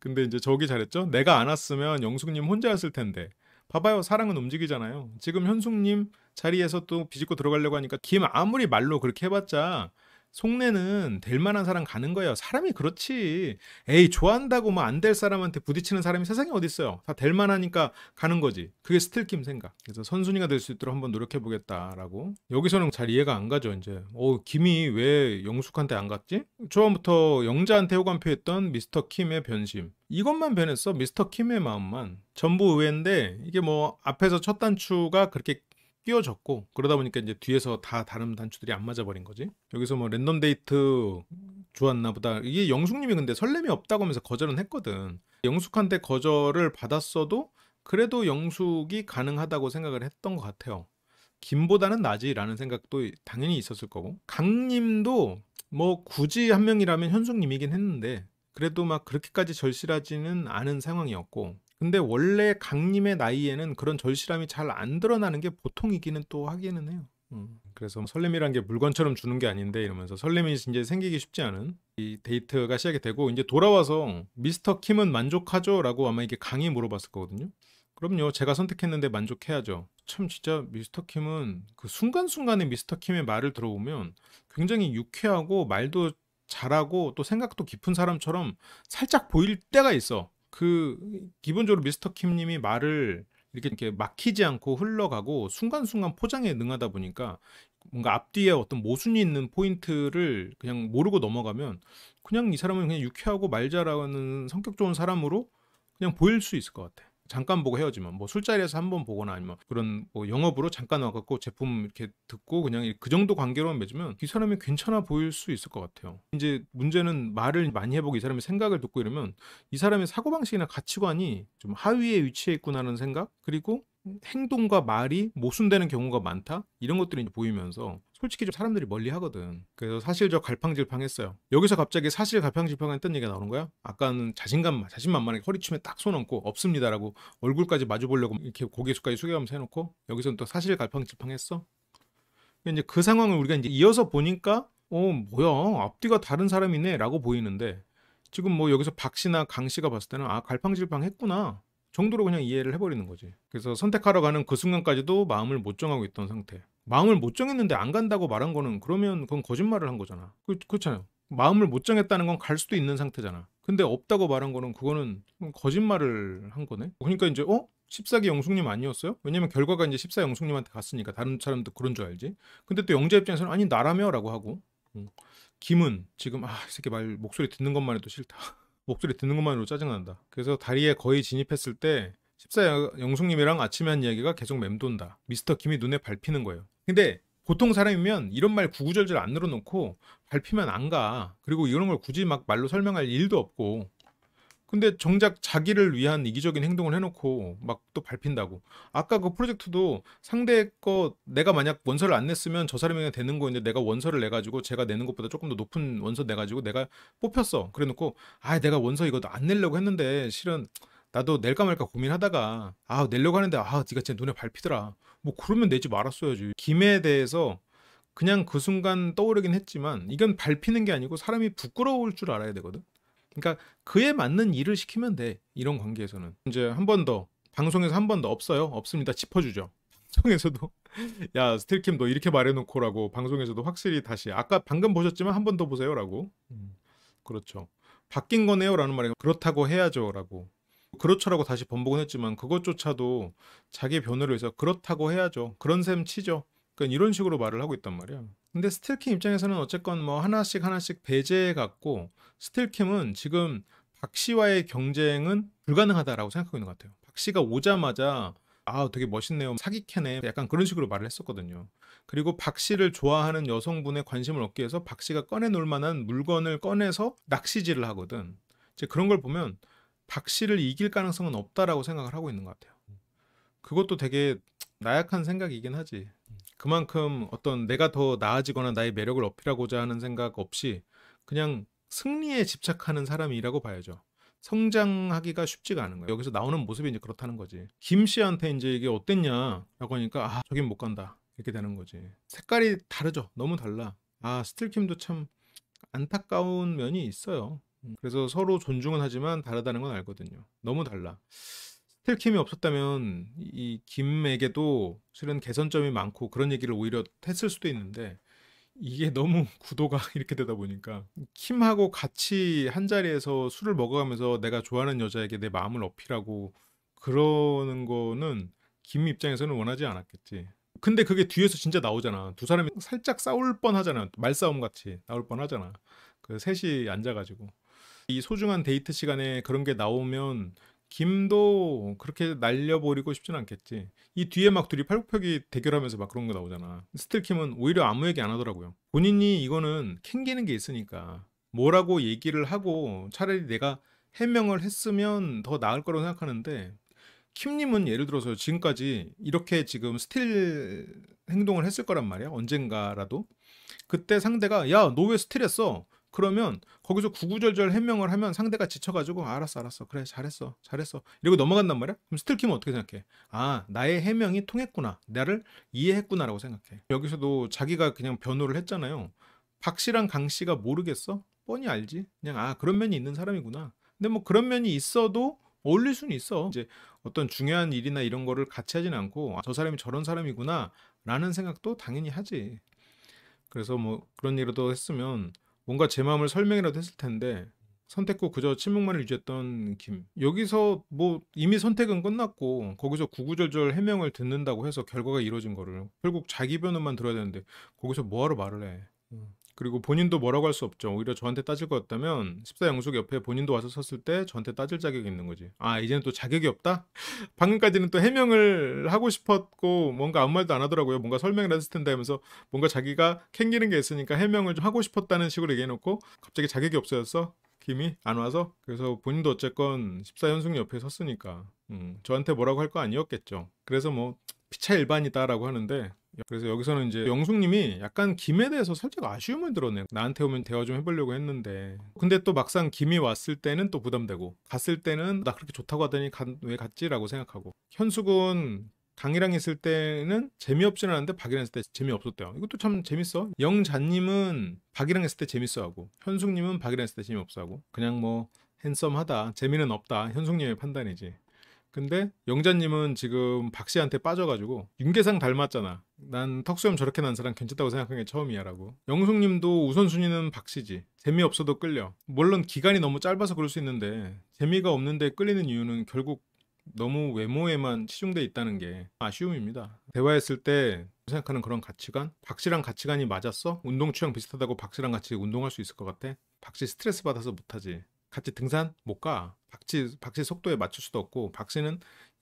근데 이제 저기 잘했죠? 내가 안 왔으면 영숙님 혼자였을 텐데. 봐봐요 사랑은 움직이잖아요. 지금 현숙님 자리에서 또 비집고 들어가려고 하니까 김 아무리 말로 그렇게 해봤자 속내는 될 만한 사람 가는 거예요. 사람이 그렇지. 에이 좋아한다고 뭐 안 될 사람한테 부딪히는 사람이 세상에 어디 있어요. 다 될 만하니까 가는 거지. 그게 스틸킴 생각. 그래서 선순위가 될 수 있도록 한번 노력해 보겠다라고. 여기서는 잘 이해가 안 가죠. 이제 어 김이 왜 영숙한테 안 갔지? 처음부터 영자한테 호감표했던 미스터 킴의 변심. 이것만 변했어. 미스터 킴의 마음만. 전부 의외인데 이게 뭐 앞에서 첫 단추가 그렇게 끼워졌고 그러다 보니까 이제 뒤에서 다 다른 단추들이 안 맞아 버린 거지. 여기서 뭐 랜덤 데이트 좋았나 보다. 이게 영숙님이 근데 설렘이 없다고 하면서 거절은 했거든. 영숙한테 거절을 받았어도 그래도 영숙이 가능하다고 생각을 했던 것 같아요. 김보다는 나지라는 생각도 당연히 있었을 거고 강님도 뭐 굳이 한 명이라면 현숙님이긴 했는데 그래도 막 그렇게까지 절실하지는 않은 상황이었고 근데 원래 강림의 나이에는 그런 절실함이 잘 안 드러나는 게 보통이기는 또 하기는 해요. 음, 그래서 뭐 설렘이란 게 물건처럼 주는 게 아닌데 이러면서 설렘이 이제 생기기 쉽지 않은 이 데이트가 시작이 되고 이제 돌아와서 미스터 킴은 만족하죠?라고 아마 이게 강이 물어봤을 거거든요. 그럼요, 제가 선택했는데 만족해야죠. 참 진짜 미스터 킴은 그 순간순간에 미스터 킴의 말을 들어보면 굉장히 유쾌하고 말도 잘하고 또 생각도 깊은 사람처럼 살짝 보일 때가 있어. 그 기본적으로 미스터 킴님이 말을 이렇게, 이렇게 막히지 않고 흘러가고 순간순간 포장에 능하다 보니까 뭔가 앞뒤에 어떤 모순이 있는 포인트를 그냥 모르고 넘어가면 그냥 이 사람은 그냥 유쾌하고 말잘하는 성격 좋은 사람으로 그냥 보일 수 있을 것 같아. 잠깐 보고 헤어지면 뭐 술자리에서 한 번 보거나 아니면 그런 뭐 영업으로 잠깐 와갖고 제품 이렇게 듣고 그냥 그 정도 관계로만 맺으면 이 사람이 괜찮아 보일 수 있을 것 같아요. 이제 문제는 말을 많이 해보고 이 사람의 생각을 듣고 이러면 이 사람의 사고방식이나 가치관이 좀 하위에 위치해 있구나라는 생각 그리고 행동과 말이 모순되는 경우가 많다 이런 것들이 보이면서 솔직히 좀 사람들이 멀리 하거든. 그래서 사실저 갈팡질팡했어요. 여기서 갑자기 사실 갈팡질팡했던 얘기가 나오는 거야? 아까는 자신감, 자신만만하게 허리춤에 딱 손 얹고 없습니다라고 얼굴까지 마주 보려고 이렇게 고개 숙까지 숙여가면서 해놓고 여기서는 또 사실 갈팡질팡했어? 이제 그 상황을 우리가 이제 이어서 보니까 어 뭐야 앞뒤가 다른 사람이네라고 보이는데 지금 뭐 여기서 박 씨나 강 씨가 봤을 때는 아 갈팡질팡했구나 정도로 그냥 이해를 해버리는 거지. 그래서 선택하러 가는 그 순간까지도 마음을 못 정하고 있던 상태. 마음을 못 정했는데 안 간다고 말한 거는 그러면 그건 거짓말을 한 거잖아. 그, 그렇잖아요. 마음을 못 정했다는 건 갈 수도 있는 상태잖아. 근데 없다고 말한 거는 그거는 거짓말을 한 거네. 그러니까 이제 어? 14기 영숙님 아니었어요? 왜냐면 결과가 이제 14 영숙님한테 갔으니까 다른 사람도 그런 줄 알지. 근데 또 영재 입장에서는 아니 나라며라고 하고. 음. 김은 지금 아 이 새끼 말 목소리 듣는 것만 해도 싫다. (laughs) 목소리 듣는 것만으로 짜증난다. 그래서 다리에 거의 진입했을 때 십사 영숙님이랑 아침에 한 이야기가 계속 맴돈다. 미스터 김이 눈에 밟히는 거예요. 근데 보통 사람이면 이런 말 구구절절 안 늘어놓고 밟히면 안 가. 그리고 이런 걸 굳이 막 말로 설명할 일도 없고 근데 정작 자기를 위한 이기적인 행동을 해놓고 막 또 밟힌다고. 아까 그 프로젝트도 상대 거 내가 만약 원서를 안 냈으면 저 사람에게 되는 거인데 내가 원서를 내가지고 제가 내는 것보다 조금 더 높은 원서 내가지고 내가 뽑혔어. 그래놓고 아 내가 원서 이것도안 내려고 했는데 실은 나도 낼까 말까 고민하다가 아 내려고 하는데 아 네가 진짜 눈에 밟히더라. 뭐 그러면 내지 말았어야지. 김에 대해서 그냥 그 순간 떠오르긴 했지만 이건 밟히는 게 아니고 사람이 부끄러울 줄 알아야 되거든. 그러니까 그에 맞는 일을 시키면 돼. 이런 관계에서는 이제 한 번 더 방송에서 한 번 더 없어요. 없습니다. 짚어주죠. 방송에서도 (laughs) 야 스틸킴 너 이렇게 말해놓고라고 방송에서도 확실히 다시 아까 방금 보셨지만 한 번 더 보세요라고 음, 그렇죠. 바뀐 거네요라는 말이 그렇다고 해야죠라고 그렇죠라고 다시 번복은 했지만 그것조차도 자기 변호를 위해서 그렇다고 해야죠. 그런 셈 치죠. 그러니까 이런 식으로 말을 하고 있단 말이야. 근데 스틸킴 입장에서는 어쨌건 뭐 하나씩 하나씩 배제해 갖고 스틸킴은 지금 박 씨와의 경쟁은 불가능하다라고 생각하고 있는 것 같아요. 박 씨가 오자마자 아 되게 멋있네요 사기캐네 약간 그런 식으로 말을 했었거든요 그리고 박 씨를 좋아하는 여성분의 관심을 얻기 위해서 박 씨가 꺼내놓을 만한 물건을 꺼내서 낚시질을 하거든 이제 그런 걸 보면 박 씨를 이길 가능성은 없다라고 생각을 하고 있는 것 같아요 그것도 되게 나약한 생각이긴 하지 그만큼 어떤 내가 더 나아지거나 나의 매력을 어필하고자 하는 생각 없이 그냥 승리에 집착하는 사람이라고 봐야죠. 성장하기가 쉽지가 않은 거예요. 여기서 나오는 모습이 이제 그렇다는 거지. 김 씨한테 이제 이게 어땠냐라고 하니까 아 저긴 못 간다 이렇게 되는 거지. 색깔이 다르죠. 너무 달라. 아 스틸킴도 참 안타까운 면이 있어요. 음, 그래서 서로 존중은 하지만 다르다는 건 알거든요. 너무 달라. 스틸킴이 없었다면 이 김에게도 실은 개선점이 많고 그런 얘기를 오히려 했을 수도 있는데 이게 너무 (laughs) 구도가 이렇게 되다 보니까 킴하고 같이 한 자리에서 술을 먹어가면서 내가 좋아하는 여자에게 내 마음을 어필하고 그러는 거는 김 입장에서는 원하지 않았겠지. 근데 그게 뒤에서 진짜 나오잖아. 두 사람이 살짝 싸울 뻔 하잖아. 말싸움 같이 나올 뻔 하잖아. 그 셋이 앉아가지고 이 소중한 데이트 시간에 그런 게 나오면 김도 그렇게 날려버리고 싶진 않겠지. 이 뒤에 막 둘이 팔굽혀기 대결하면서 막 그런 거 나오잖아. 스틸킴은 오히려 아무 얘기 안 하더라고요. 본인이 이거는 캥기는 게 있으니까 뭐라고 얘기를 하고 차라리 내가 해명을 했으면 더 나을 거라고 생각하는데 킴님은 예를 들어서 지금까지 이렇게 지금 스틸 행동을 했을 거란 말이야. 언젠가라도. 그때 상대가 야 너 왜 스틸했어? 그러면 거기서 구구절절 해명을 하면 상대가 지쳐가지고 알았어 알았어 그래 잘했어 잘했어 이러고 넘어간단 말이야 그럼 스틸킴은 어떻게 생각해 아 나의 해명이 통했구나 나를 이해했구나라고 생각해 여기서도 자기가 그냥 변호를 했잖아요 박 씨랑 강 씨가 모르겠어 뻔히 알지 그냥 아 그런 면이 있는 사람이구나 근데 뭐 그런 면이 있어도 어울릴 수는 있어 이제 어떤 중요한 일이나 이런 거를 같이 하진 않고 아, 저 사람이 저런 사람이구나 라는 생각도 당연히 하지 그래서 뭐 그런 일도 했으면 뭔가 제 마음을 설명이라도 했을 텐데 선택 후 그저 침묵만을 유지했던 김. 여기서 뭐 이미 선택은 끝났고 거기서 구구절절 해명을 듣는다고 해서 결과가 이루어진 거를 결국 자기 변호만 들어야 되는데 거기서 뭐하러 말을 해. 음. 그리고 본인도 뭐라고 할 수 없죠. 오히려 저한테 따질 거였다면 14영숙 옆에 본인도 와서 섰을 때 저한테 따질 자격이 있는 거지. 아 이제는 또 자격이 없다? (laughs) 방금까지는 또 해명을 하고 싶었고 뭔가 아무 말도 안 하더라고요. 뭔가 설명을 했을 텐데 하면서 뭔가 자기가 캥기는 게 있으니까 해명을 좀 하고 싶었다는 식으로 얘기해놓고 갑자기 자격이 없어졌어? 김이 안 와서? 그래서 본인도 어쨌건 14연승 옆에 섰으니까 음, 저한테 뭐라고 할 거 아니었겠죠. 그래서 뭐 피차 일반이다라고 하는데 그래서 여기서는 이제 영숙님이 약간 김에 대해서 살짝 아쉬움을 드러내요 나한테 오면 대화 좀 해보려고 했는데 근데 또 막상 김이 왔을 때는 또 부담되고 갔을 때는 나 그렇게 좋다고 하더니 왜 갔지라고 생각하고 현숙은 강이랑 있을 때는 재미없진 않은데 박이랑 있을 때 재미없었대요. 이것도 참 재밌어. 영자님은 박이랑 있을 때 재밌어하고 현숙님은 박이랑 있을 때 재미없어하고 그냥 뭐 핸섬하다 재미는 없다 현숙님의 판단이지. 근데 영자님은 지금 박 씨한테 빠져가지고 윤계상 닮았잖아. 난 턱수염 저렇게 난 사람 괜찮다고 생각한 게 처음이야라고. 영숙님도 우선순위는 박 씨지. 재미없어도 끌려. 물론 기간이 너무 짧아서 그럴 수 있는데 재미가 없는데 끌리는 이유는 결국 너무 외모에만 치중돼 있다는 게 아쉬움입니다. 대화했을 때 생각하는 그런 가치관? 박 씨랑 가치관이 맞았어? 운동 취향 비슷하다고 박 씨랑 같이 운동할 수 있을 것 같아? 박씨 스트레스 받아서 못하지. 같이 등산 못 가. 박씨 박씨 속도에 맞출 수도 없고 박씨는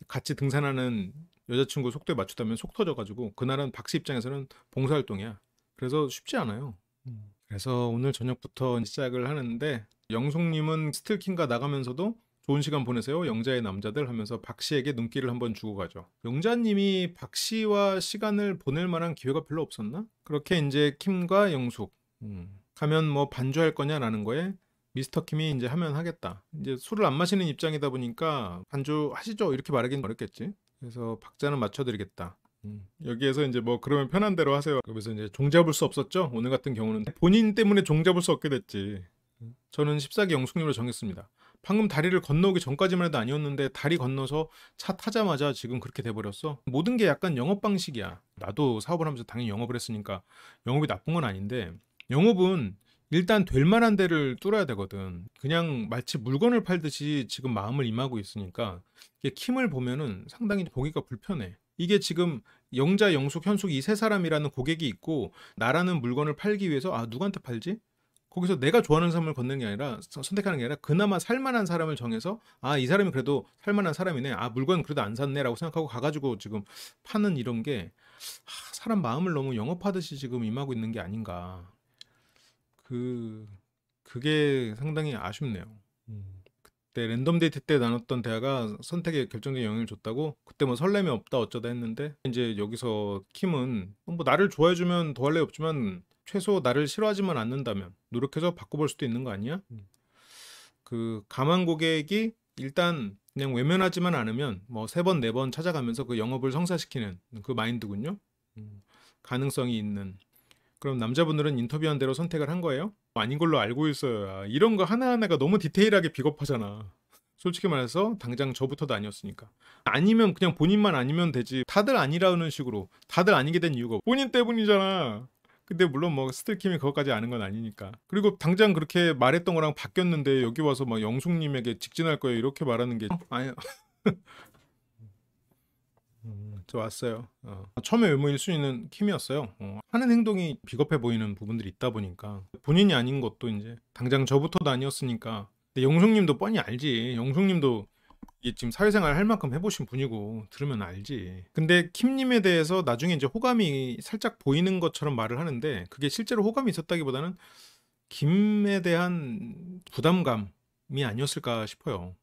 같이 등산하는 여자친구 속도에 맞추다면 속 터져가지고 그날은 박씨 입장에서는 봉사활동이야. 그래서 쉽지 않아요. 음. 그래서 오늘 저녁부터 시작을 하는데 영숙님은 스틸킹과 나가면서도 좋은 시간 보내세요. 영자의 남자들 하면서 박 씨에게 눈길을 한번 주고 가죠. 영자님이 박 씨와 시간을 보낼 만한 기회가 별로 없었나? 그렇게 이제 킴과 영숙 음. 가면 뭐 반주할 거냐라는 거에 미스터 킴이 이제 하면 하겠다. 이제 술을 안 마시는 입장이다 보니까 반주 하시죠 이렇게 말하기는 어렵겠지. 그래서 박자는 맞춰드리겠다. 음. 여기에서 이제 뭐 그러면 편한 대로 하세요. 그래서 이제 종잡을 수 없었죠. 오늘 같은 경우는 본인 때문에 종잡을 수 없게 됐지. 저는 14기 영숙님으로 정했습니다. 방금 다리를 건너오기 전까지만 해도 아니었는데 다리 건너서 차 타자마자 지금 그렇게 돼버렸어. 모든 게 약간 영업 방식이야. 나도 사업을 하면서 당연히 영업을 했으니까 영업이 나쁜 건 아닌데 영업은 일단 될 만한 데를 뚫어야 되거든. 그냥 마치 물건을 팔듯이 지금 마음을 임하고 있으니까 이게 킴을 보면은 상당히 보기가 불편해. 이게 지금 영자, 영숙, 현숙 이 세 사람이라는 고객이 있고 나라는 물건을 팔기 위해서 아 누구한테 팔지? 거기서 내가 좋아하는 사람을 걷는 게 아니라 선택하는 게 아니라 그나마 살만한 사람을 정해서 아 이 사람이 그래도 살만한 사람이네 아 물건 그래도 안 샀네라고 생각하고 가가지고 지금 파는 이런 게 사람 마음을 너무 영업하듯이 지금 임하고 있는 게 아닌가 그 그게 상당히 아쉽네요. 음. 그때 랜덤 데이트 때 나눴던 대화가 선택에 결정적인 영향을 줬다고 그때 뭐 설렘이 없다 어쩌다 했는데 이제 여기서 킴은 어, 뭐 나를 좋아해주면 더할 래 없지만 최소 나를 싫어하지만 않는다면 노력해서 바꿔볼 수도 있는 거 아니야? 음. 그 가만 고객이 일단 그냥 외면하지만 않으면 뭐 세 번 네번 네 찾아가면서 그 영업을 성사시키는 그 마인드군요. 음. 가능성이 있는 그럼 남자분들은 인터뷰한 대로 선택을 한 거예요? 아닌 걸로 알고 있어요. 아, 이런 거 하나하나가 너무 디테일하게 비겁하잖아. 솔직히 말해서 당장 저부터도 아니었으니까. 아니면 그냥 본인만 아니면 되지. 다들 아니라는 식으로 다들 아니게 된 이유가 본인 때문이잖아. 근데 물론 뭐 스틸킴이 그것까지 아는 건 아니니까. 그리고 당장 그렇게 말했던 거랑 바뀌었는데 여기 와서 막 영숙님에게 직진할 거예요 이렇게 말하는 게 어, 아니 (laughs) 음, 왔어요. 어. 처음에 외모 일수있는 킴이었어요. 어. 하는 행동이 비겁해 보이는 부분들이 있다 보니까 본인이 아닌 것도 이제 당장 저부터도 아니었으니까 근데 영숙님도 뻔히 알지. 영숙님도 이게 지금 사회생활 할 만큼 해보신 분이고 들으면 알지. 근데 킴님에 대해서 나중에 이제 호감이 살짝 보이는 것처럼 말을 하는데 그게 실제로 호감이 있었다기보다는 김에 대한 부담감이 아니었을까 싶어요.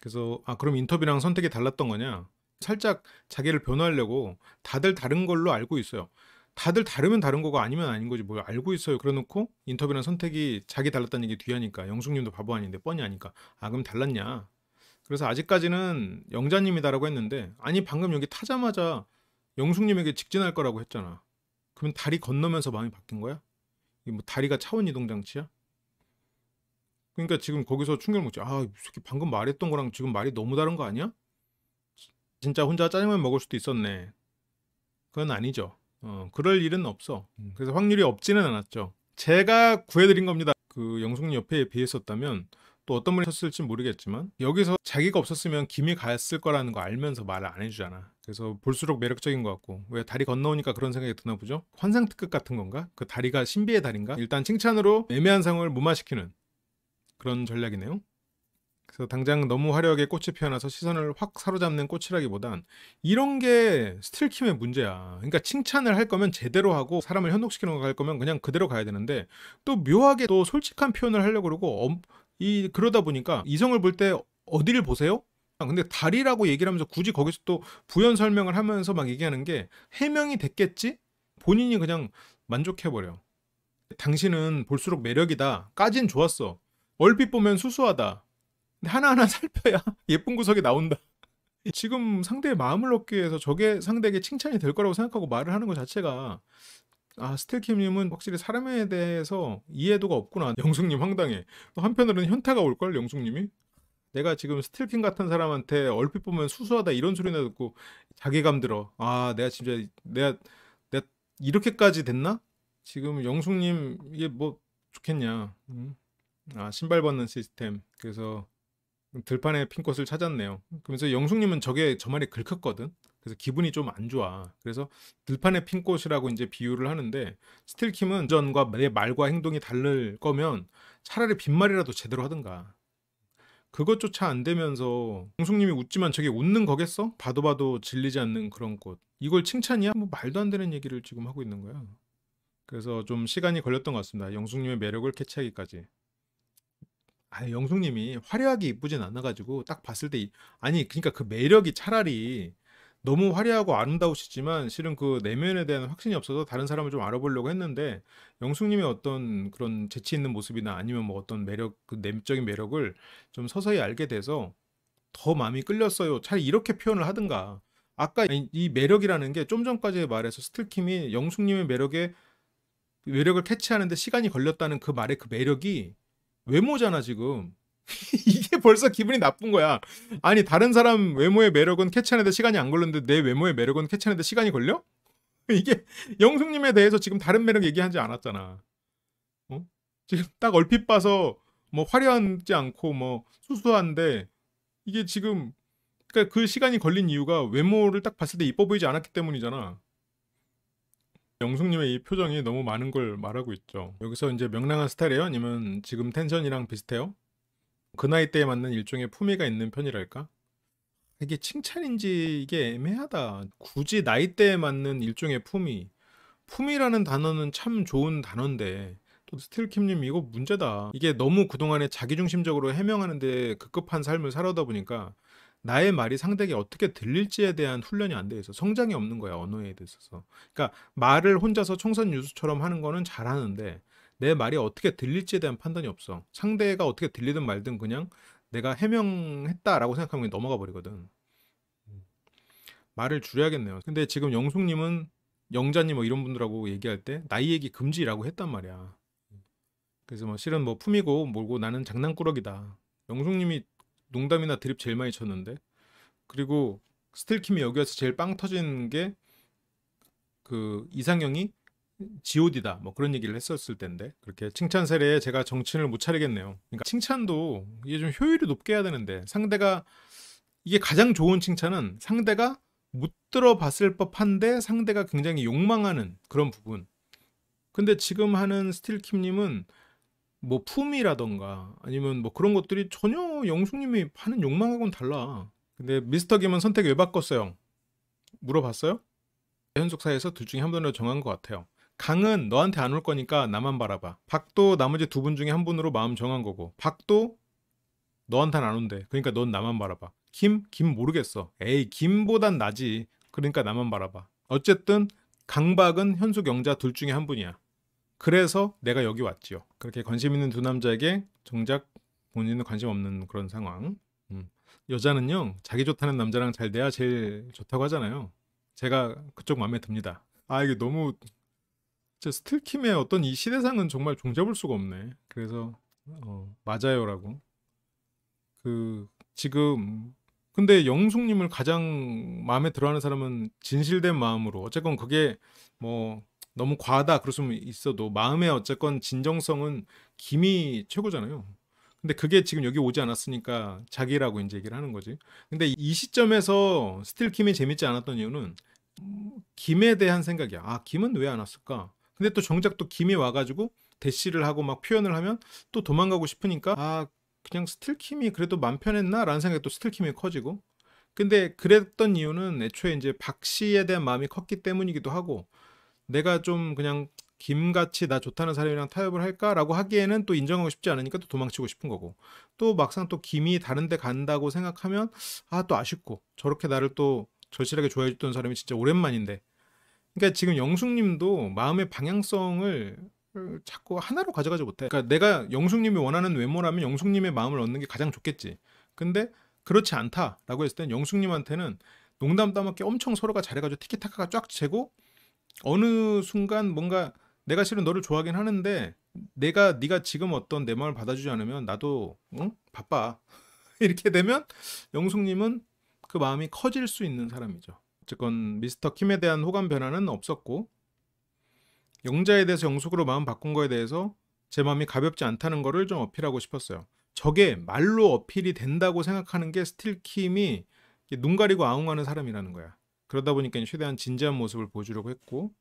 그래서 아 그럼 인터뷰랑 선택이 달랐던 거냐? 살짝 자기를 변화하려고 다들 다른 걸로 알고 있어요. 다들 다르면 다른 거고 아니면 아닌 거지 뭘 알고 있어요. 그래놓고 인터뷰나 선택이 자기 달랐다는 얘기 뒤하니까 영숙님도 바보 아닌데 뻔히 아니까 아 그럼 달랐냐. 그래서 아직까지는 영자님이다라고 했는데 아니 방금 여기 타자마자 영숙님에게 직진할 거라고 했잖아. 그면 다리 건너면서 마음이 바뀐 거야? 이뭐 다리가 차원 이동 장치야? 그러니까 지금 거기서 충격 을 먹지. 아, 이 새끼 방금 말했던 거랑 지금 말이 너무 다른 거 아니야? 진짜 혼자 짜장면 먹을 수도 있었네. 그건 아니죠. 어, 그럴 일은 없어. 음. 그래서 확률이 없지는 않았죠. 제가 구해드린 겁니다. 그 영숙님 옆에 비해있었다면또 어떤 분이 섰을지 모르겠지만 여기서 자기가 없었으면 김이 갔을 거라는 거 알면서 말을 안 해주잖아. 그래서 볼수록 매력적인 것 같고 왜 다리 건너오니까 그런 생각이 드나 보죠? 환상 특급 같은 건가? 그 다리가 신비의 다리인가? 일단 칭찬으로 애매한 상황을 무마시키는 그런 전략이네요. 그래서 당장 너무 화려하게 꽃이 피어나서 시선을 확 사로잡는 꽃이라기보단 이런 게 스틸킴의 문제야. 그러니까 칭찬을 할 거면 제대로 하고 사람을 현혹시키는 거할 거면 그냥 그대로 가야 되는데 또 묘하게 또 솔직한 표현을 하려고 그러고 엄, 이 그러다 보니까 이성을 볼 때 어디를 보세요? 아, 근데 다리라고 얘기를 하면서 굳이 거기서 또 부연 설명을 하면서 막 얘기하는 게 해명이 됐겠지? 본인이 그냥 만족해버려. 당신은 볼수록 매력이다. 까진 좋았어. 얼핏 보면 수수하다. 하나하나 (laughs) 살펴야 예쁜 구석이 나온다. 지금 상대의 마음을 얻기 위해서 저게 상대에게 칭찬이 될 거라고 생각하고 말을 하는 것 자체가 아 스틸킴님은 확실히 사람에 대해서 이해도가 없구나. 영숙님 황당해. 또 한편으로는 현타가 올 걸 영숙님이. 내가 지금 스틸킴 같은 사람한테 얼핏 보면 수수하다 이런 소리나 듣고 자괴감 들어. 아 내가 진짜 내가 내가 이렇게까지 됐나? 지금 영숙님 이게 뭐 좋겠냐? 음. 아 신발 벗는 시스템. 그래서 들판에 핀 꽃을 찾았네요. 그러면서 영숙님은 저게 저 말이 긁혔거든. 그래서 기분이 좀 안 좋아. 그래서 들판에 핀 꽃이라고 이제 비유를 하는데 스틸킴은 전과 내 말과 행동이 다를 거면 차라리 빈말이라도 제대로 하든가. 그것조차 안 되면서 영숙님이 웃지만 저게 웃는 거겠어? 봐도 봐도 질리지 않는 그런 꽃. 이걸 칭찬이야? 뭐 말도 안 되는 얘기를 지금 하고 있는 거야. 그래서 좀 시간이 걸렸던 것 같습니다. 영숙님의 매력을 캐치하기까지. 아 영숙님이 화려하게 이쁘진 않아가지고 딱 봤을 때 아니 그러니까 그 매력이 차라리 너무 화려하고 아름다우시지만 실은 그 내면에 대한 확신이 없어서 다른 사람을 좀 알아보려고 했는데 영숙님의 어떤 그런 재치 있는 모습이나 아니면 뭐 어떤 매력 그 내적인 매력을 좀 서서히 알게 돼서 더 마음이 끌렸어요. 차라리 이렇게 표현을 하든가. 아까 이- 매력이라는 게 좀전까지말해서 스틸킴이 영숙님의 매력에 매력을 캐치하는데 시간이 걸렸다는 그 말의 그 매력이 외모잖아 지금. (laughs) 이게 벌써 기분이 나쁜 거야. 아니 다른 사람 외모의 매력은 캐치하는데 시간이 안 걸렸는데 내 외모의 매력은 캐치하는데 시간이 걸려? (laughs) 이게 영숙님에 대해서 지금 다른 매력 얘기하지 않았잖아. 어? 지금 딱 얼핏 봐서 뭐 화려하지 않고 뭐 수수한데 이게 지금 그러니까 그 시간이 걸린 이유가 외모를 딱 봤을 때 이뻐 보이지 않았기 때문이잖아. 영숙님의 이 표정이 너무 많은 걸 말하고 있죠. 여기서 이제 명랑한 스타일이에요? 님은 지금 텐션이랑 비슷해요? 그 나이 때에 맞는 일종의 품위가 있는 편이랄까? 이게 칭찬인지 이게 애매하다. 굳이 나이 때에 맞는 일종의 품위. 품위라는 단어는 참 좋은 단어인데 또 스틸킴님 이거 문제다. 이게 너무 그동안에 자기중심적으로 해명하는데 급급한 삶을 살아다 보니까 나의 말이 상대에게 어떻게 들릴지에 대한 훈련이 안 돼 있어. 성장이 없는 거야, 언어에 대해서 그러니까 말을 혼자서 총선 유수처럼 하는 거는 잘하는데 내 말이 어떻게 들릴지에 대한 판단이 없어. 상대가 어떻게 들리든 말든 그냥 내가 해명했다라고 생각하면 넘어가 버리거든. 음. 말을 줄여야겠네요. 근데 지금 영숙님은 영자님 뭐 이런 분들하고 얘기할 때 나이 얘기 금지라고 했단 말이야. 그래서 뭐 실은 뭐 품이고 몰고 나는 장난꾸러기다. 영숙님이 농담이나 드립 제일 많이 쳤는데 그리고 스틸킴이 여기 와서 제일 빵 터진 게 그 이상형이 지오디다 뭐 그런 얘기를 했었을 텐데 그렇게 칭찬 세례에 제가 정신을 못 차리겠네요. 그러니까 칭찬도 이게 좀 효율이 높게 해야 되는데 상대가 이게 가장 좋은 칭찬은 상대가 못 들어봤을 법한데 상대가 굉장히 욕망하는 그런 부분. 근데 지금 하는 스틸킴님은 뭐 품이라던가 아니면 뭐 그런 것들이 전혀 영숙님이 하는 욕망하고는 달라. 근데 미스터 김은 선택 왜 바꿨어요? 물어봤어요? 현숙사에서 둘 중에 한 분으로 정한 것 같아요. 강은 너한테 안 올 거니까 나만 바라봐. 박도 나머지 두 분 중에 한 분으로 마음 정한 거고. 박도 너한테는 안 온대. 그러니까 넌 나만 바라봐. 김? 김 모르겠어. 에이 김보단 나지. 그러니까 나만 바라봐. 어쨌든 강박은 현숙 영자 둘 중에 한 분이야. 그래서 내가 여기 왔지요. 그렇게 관심 있는 두 남자에게 정작 본인은 관심 없는 그런 상황. 음. 여자는요 자기 좋다는 남자랑 잘 돼야 제일 좋다고 하잖아요. 제가 그쪽 마음에 듭니다. 아 이게 너무 제 스틸킴의 어떤 이 시대상은 정말 종잡을 수가 없네. 그래서 어, 맞아요라고 그 지금 근데 영숙님을 가장 마음에 들어하는 사람은 진실된 마음으로 어쨌건 그게 뭐 너무 과하다 그럴 수 있어도 마음의 어쨌건 진정성은 김이 최고잖아요. 근데 그게 지금 여기 오지 않았으니까 자기라고 이제 얘기를 하는 거지. 근데 이 시점에서 스틸 김이 재밌지 않았던 이유는 김에 대한 생각이야. 아 김은 왜 안 왔을까? 근데 또 정작 또 김이 와가지고 대시를 하고 막 표현을 하면 또 도망가고 싶으니까 아 그냥 스틸킴이 그래도 맘 편했나라는 생각이 또 스틸킴이 커지고 근데 그랬던 이유는 애초에 이제 박 씨에 대한 마음이 컸기 때문이기도 하고 내가 좀 그냥 김같이 나 좋다는 사람이랑 타협을 할까라고 하기에는 또 인정하고 싶지 않으니까 또 도망치고 싶은 거고 또 막상 또 김이 다른데 간다고 생각하면 아 또 아쉽고 저렇게 나를 또 절실하게 좋아해 줬던 사람이 진짜 오랜만인데 그러니까 지금 영숙님도 마음의 방향성을 자꾸 하나로 가져가지 못해 그러니까 내가 영숙님이 원하는 외모라면 영숙님의 마음을 얻는 게 가장 좋겠지 근데 그렇지 않다라고 했을 땐 영숙님한테는 농담 따먹기 엄청 서로가 잘해가지고 티키타카가 쫙 재고 어느 순간 뭔가 내가 실은 너를 좋아하긴 하는데 내가 네가 지금 어떤 내 마음을 받아주지 않으면 나도 응? 바빠 (laughs) 이렇게 되면 영숙님은 그 마음이 커질 수 있는 사람이죠. 어쨌건 미스터 킴에 대한 호감 변화는 없었고 영자에 대해서 영숙으로 마음 바꾼 거에 대해서 제 마음이 가볍지 않다는 거를 좀 어필하고 싶었어요. 저게 말로 어필이 된다고 생각하는 게 스틸킴이 눈 가리고 아웅하는 사람이라는 거야. 그러다 보니까 최대한 진지한 모습을 보여주려고 했고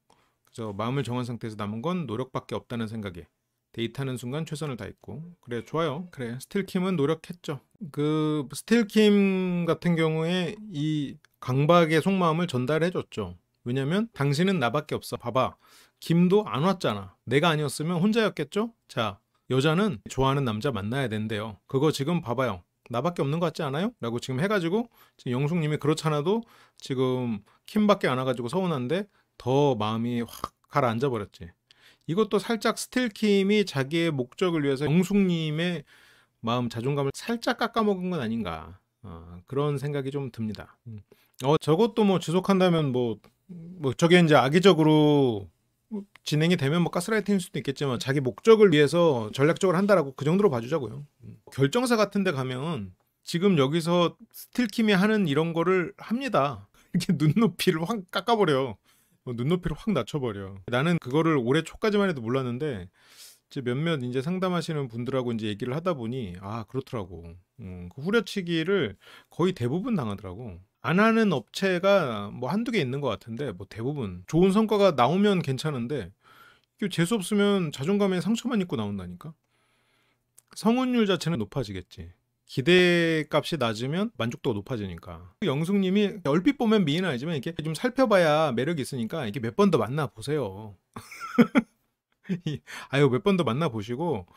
그래서 마음을 정한 상태에서 남은 건 노력밖에 없다는 생각에 데이트하는 순간 최선을 다했고 그래 좋아요 그래 스틸킴은 노력했죠 그 스틸킴 같은 경우에 이 강박의 속마음을 전달해 줬죠 왜냐면 당신은 나밖에 없어 봐봐 김도 안 왔잖아 내가 아니었으면 혼자였겠죠 자 여자는 좋아하는 남자 만나야 된대요 그거 지금 봐봐요 나밖에 없는 것 같지 않아요? 라고 지금 해가지고 지금 영숙님이 그렇잖아도 지금 킴밖에 안 와가지고 서운한데 더 마음이 확 가라앉아 버렸지. 이것도 살짝 스틸킴이 자기의 목적을 위해서 영숙님의 마음 자존감을 살짝 깎아먹은 건 아닌가 어, 그런 생각이 좀 듭니다. 음. 어 저것도 뭐 지속한다면 뭐뭐 뭐 저게 이제 악의적으로 진행이 되면 뭐 가스라이팅일 수도 있겠지만 자기 목적을 위해서 전략적으로 한다라고 그 정도로 봐주자고요. 음. 결정사 같은 데 가면 지금 여기서 스틸킴이 하는 이런 거를 합니다. (laughs) 이렇게 눈높이를 확 깎아버려. 어, 눈높이를 확 낮춰버려. 나는 그거를 올해 초까지만 해도 몰랐는데 이제 몇몇 이제 상담하시는 분들하고 이제 얘기를 하다 보니 아 그렇더라고. 음, 그 후려치기를 거의 대부분 당하더라고. 안 하는 업체가 뭐 한두 개 있는 것 같은데 뭐 대부분 좋은 성과가 나오면 괜찮은데 이게 재수 없으면 자존감에 상처만 입고 나온다니까 성운율 자체는 높아지겠지 기대값이 낮으면 만족도가 높아지니까 영숙님이 얼핏 보면 미인 아니지만 이렇게 좀 살펴봐야 매력이 있으니까 이게 몇 번 더 만나 보세요 (laughs) 아유 몇 번 더 만나 보시고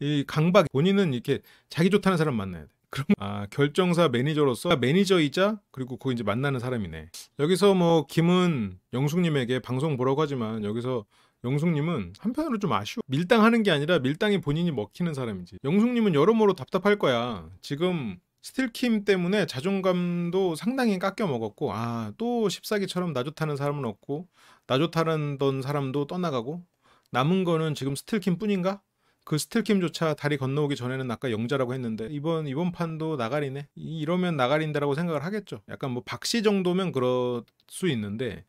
이 강박 본인은 이렇게 자기 좋다는 사람 만나야 돼 그럼 아 결정사 매니저로서 매니저이자 그리고 그 이제 만나는 사람이네. 여기서 뭐 김은 영숙님에게 방송 보라고 하지만 여기서 영숙님은 한편으로 좀 아쉬워. 밀당하는 게 아니라 밀당이 본인이 먹히는 사람이지. 영숙님은 여러모로 답답할 거야. 지금 스틸킴 때문에 자존감도 상당히 깎여 먹었고 아또 14기처럼 나 좋다는 사람은 없고 나좋다는 사람도 떠나가고 남은 거는 지금 스틸킴 뿐인가? 그 스틸킴조차 다리 건너오기 전에는 아까 영자라고 했는데 이번 이번 판도 나가리네 이러면 나가린다라고 생각을 하겠죠 약간 뭐 박씨 정도면 그럴 수 있는데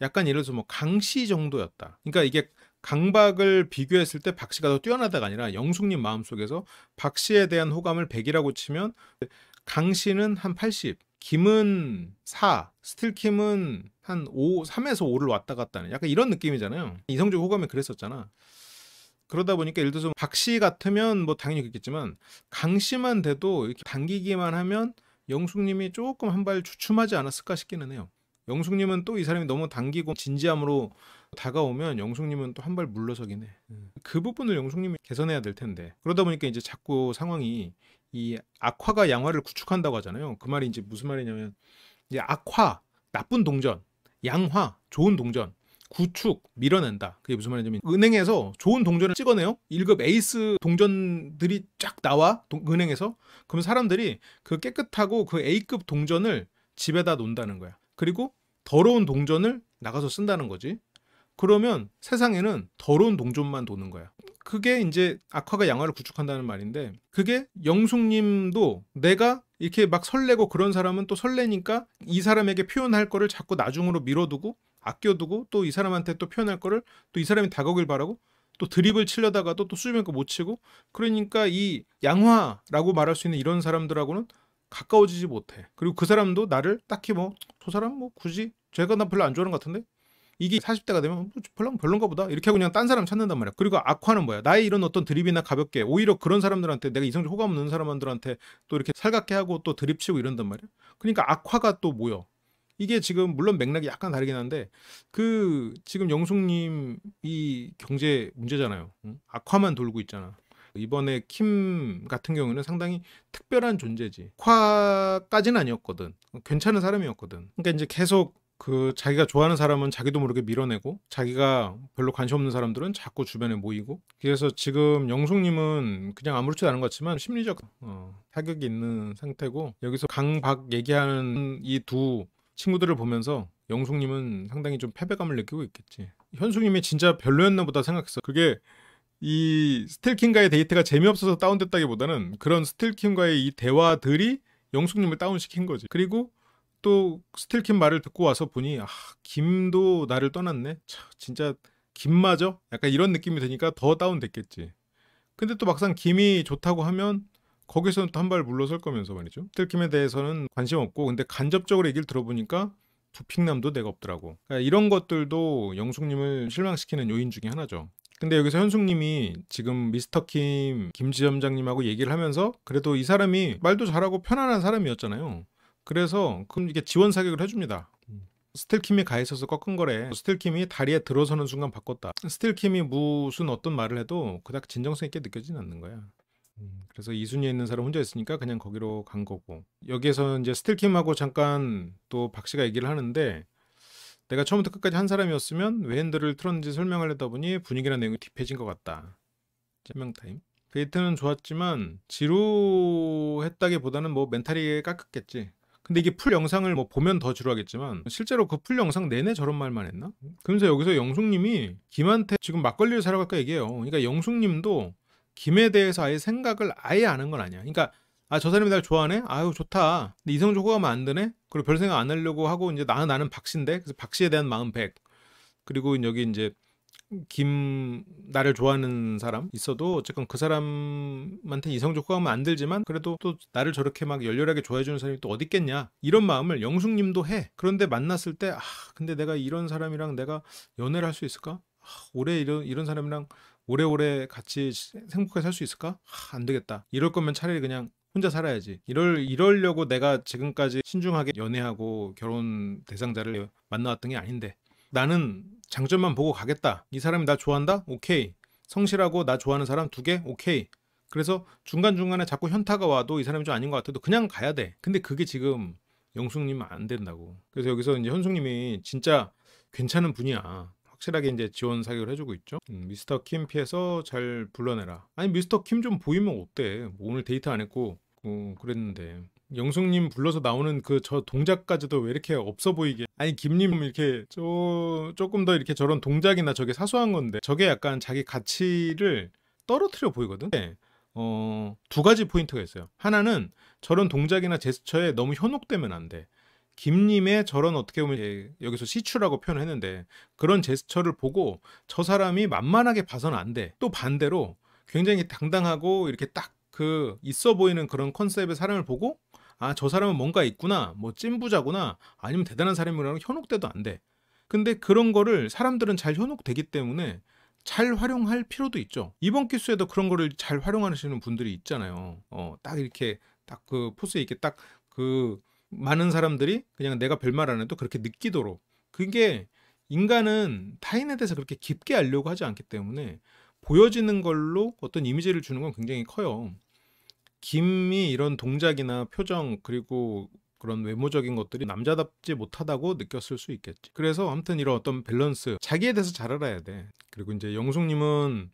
약간 예를 들어서 뭐 강씨 정도였다 그러니까 이게 강박을 비교했을 때 박씨가 더 뛰어나다가 아니라 영숙님 마음속에서 박씨에 대한 호감을 100이라고 치면 강씨는 한 80, 김은 4, 스틸킴은 한 5, 3에서 5를 왔다 갔다 하는 약간 이런 느낌이잖아요. 이성적 호감이 그랬었잖아. 그러다 보니까 예를 들어서 박 씨 같으면 뭐 당연히 그렇겠지만 강 씨만 돼도 이렇게 당기기만 하면 영숙님이 조금 한 발 주춤하지 않았을까 싶기는 해요. 영숙님은 또 이 사람이 너무 당기고 진지함으로 다가오면 영숙님은 또 한 발 물러서긴 해. 음. 그 부분을 영숙님이 개선해야 될 텐데 그러다 보니까 이제 자꾸 상황이 이 악화가 양화를 구축한다고 하잖아요. 그 말이 이제 무슨 말이냐면 이제 악화 나쁜 동전, 양화 좋은 동전 구축, 밀어낸다. 그게 무슨 말이냐면 은행에서 좋은 동전을 찍어내요. 1급 에이스 동전들이 쫙 나와 동, 은행에서. 그럼 사람들이 그 깨끗하고 그 A급 동전을 집에다 놓는다는 거야. 그리고 더러운 동전을 나가서 쓴다는 거지. 그러면 세상에는 더러운 동전만 도는 거야. 그게 이제 악화가 양화를 구축한다는 말인데 그게 영숙님도 내가 이렇게 막 설레고 그런 사람은 또 설레니까 이 사람에게 표현할 거를 자꾸 나중으로 밀어두고 아껴두고 또 이 사람한테 또 표현할 거를 또 이 사람이 다가오길 바라고 또 드립을 치려다가도 또 수비맨거 못 치고 그러니까 이 양화라고 말할 수 있는 이런 사람들하고는 가까워지지 못해. 그리고 그 사람도 나를 딱히 뭐 저 사람 뭐 굳이 제가 나 별로 안 좋아하는 것 같은데 이게 40대가 되면 뭐 별 별론가 보다 이렇게 하고 그냥 딴 사람 찾는단 말이야. 그리고 악화는 뭐야? 나의 이런 어떤 드립이나 가볍게 오히려 그런 사람들한테 내가 이성적 호감 없는 사람들한테 또 이렇게 살갑게 하고 또 드립치고 이런단 말이야. 그러니까 악화가 또 뭐야 이게 지금 물론 맥락이 약간 다르긴 한데 그 지금 영숙님 이 경제 문제잖아요. 악화만 돌고 있잖아. 이번에 킴 같은 경우는 상당히 특별한 존재지. 화까지는 아니었거든. 괜찮은 사람이었거든. 그러니까 이제 계속 그 자기가 좋아하는 사람은 자기도 모르게 밀어내고 자기가 별로 관심 없는 사람들은 자꾸 주변에 모이고 그래서 지금 영숙님은 그냥 아무렇지도 않은 것 같지만 심리적 어, 타격이 있는 상태고 여기서 강박 얘기하는 이두 친구들을 보면서 영숙님은 상당히 좀 패배감을 느끼고 있겠지. 현숙님이 진짜 별로였나 보다 생각했어. 그게 이 스틸킹과의 데이트가 재미없어서 다운됐다기보다는 그런 스틸킹과의 이 대화들이 영숙님을 다운시킨 거지. 그리고 또 스틸킹 말을 듣고 와서 보니 아 김도 나를 떠났네. 참 진짜 김마저 약간 이런 느낌이 드니까 더 다운됐겠지. 근데 또 막상 김이 좋다고 하면 거기서는 또 한 발 물러설 거면서 말이죠. 뜰킴에 대해서는 관심 없고 근데 간접적으로 얘기를 들어보니까 부핑남도 내가 없더라고. 그러니까 이런 것들도 영숙님을 실망시키는 요인 중에 하나죠. 근데 여기서 현숙님이 지금 미스터 킴 김지점장님하고 얘기를 하면서 그래도 이 사람이 말도 잘하고 편안한 사람이었잖아요. 그래서 그럼 이게 지원 사격을 해줍니다. 스틸킴이 가 있어서 꺾은 거래. 스틸킴이 다리에 들어서는 순간 바꿨다. 스틸킴이 무슨 어떤 말을 해도 그닥 진정성 있게 느껴지는 않는 거야. 음, 그래서 2순위에 있는 사람 혼자 있으니까 그냥 거기로 간 거고 여기에서 이제 스틸킴하고 잠깐 또 박씨가 얘기를 하는데 내가 처음부터 끝까지 한 사람이었으면 왜 핸들을 틀었는지 설명하려다 보니 분위기나 내용이 딥해진 것 같다 설명 타임 데이트는 그 좋았지만 지루했다기보다는 뭐 멘탈이 깎았겠지 근데 이게 풀 영상을 뭐 보면 더 지루하겠지만 실제로 그 풀 영상 내내 저런 말만 했나? 그러면서 여기서 영숙님이 김한테 지금 막걸리를 사러 갈까 얘기해요. 그러니까 영숙님도 김에 대해서 아예 생각을 아예 아는 건 아니야. 그러니까 아 저 사람이 날 좋아하네. 아유 좋다. 근데 이성적으로 하면 안 되네. 그리고 별 생각 안 하려고 하고 이제 나는 나는 박씨인데 그래서 박씨에 대한 마음 100. 그리고 여기 이제 김 나를 좋아하는 사람 있어도 어쨌건 그 사람한테 이성적 호감은 안 들지만 그래도 또 나를 저렇게 막 열렬하게 좋아해 주는 사람이 또 어디 있겠냐 이런 마음을 영숙님도 해 그런데 만났을 때 아 근데 내가 이런 사람이랑 내가 연애를 할 수 있을까 아, 올해 이런 이런 사람이랑 오래오래 같이 행복하게 살 수 있을까? 하, 안 되겠다. 이럴 거면 차라리 그냥 혼자 살아야지. 이럴 이럴려고 내가 지금까지 신중하게 연애하고 결혼 대상자를 만나왔던 게 아닌데 나는 장점만 보고 가겠다. 이 사람이 나 좋아한다? 오케이. 성실하고 나 좋아하는 사람 두 개? 오케이. 그래서 중간중간에 자꾸 현타가 와도 이 사람이 좀 아닌 것 같아도 그냥 가야 돼. 근데 그게 지금 영숙님 안 된다고. 그래서 여기서 이제 현숙님이 진짜 괜찮은 분이야. 확실하게 이제 지원 사격을 해주고 있죠. 음, 미스터 킴 피해서 잘 불러내라. 아니 미스터 킴 좀 보이면 어때? 뭐 오늘 데이트 안 했고 어, 그랬는데 영숙님 불러서 나오는 그 저 동작까지도 왜 이렇게 없어 보이게 아니 김님 이렇게 저 조금 더 이렇게 저런 동작이나 저게 사소한 건데 저게 약간 자기 가치를 떨어뜨려 보이거든. 네. 어두 가지 포인트가 있어요. 하나는 저런 동작이나 제스처에 너무 현혹되면 안 돼. 김님의 저런 어떻게 보면 예, 여기서 시추라고 표현했는데 을 그런 제스처를 보고 저 사람이 만만하게 봐선안 돼. 또 반대로 굉장히 당당하고 이렇게 딱 그 있어 보이는 그런 컨셉의 사람을 보고 아 저 사람은 뭔가 있구나 뭐 찐부자구나 아니면 대단한 사람이라고 현혹돼도 안 돼. 근데 그런 거를 사람들은 잘 현혹되기 때문에 잘 활용할 필요도 있죠. 이번 기수에도 그런 거를 잘 활용하시는 분들이 있잖아요. 어, 딱 이렇게 딱 그 포스에 이렇게 딱그 많은 사람들이 그냥 내가 별 말 안 해도 그렇게 느끼도록 그게 인간은 타인에 대해서 그렇게 깊게 알려고 하지 않기 때문에 보여지는 걸로 어떤 이미지를 주는 건 굉장히 커요. 김이 이런 동작이나 표정 그리고 그런 외모적인 것들이 남자답지 못하다고 느꼈을 수 있겠지. 그래서 아무튼 이런 어떤 밸런스 자기에 대해서 잘 알아야 돼. 그리고 이제 영숙님은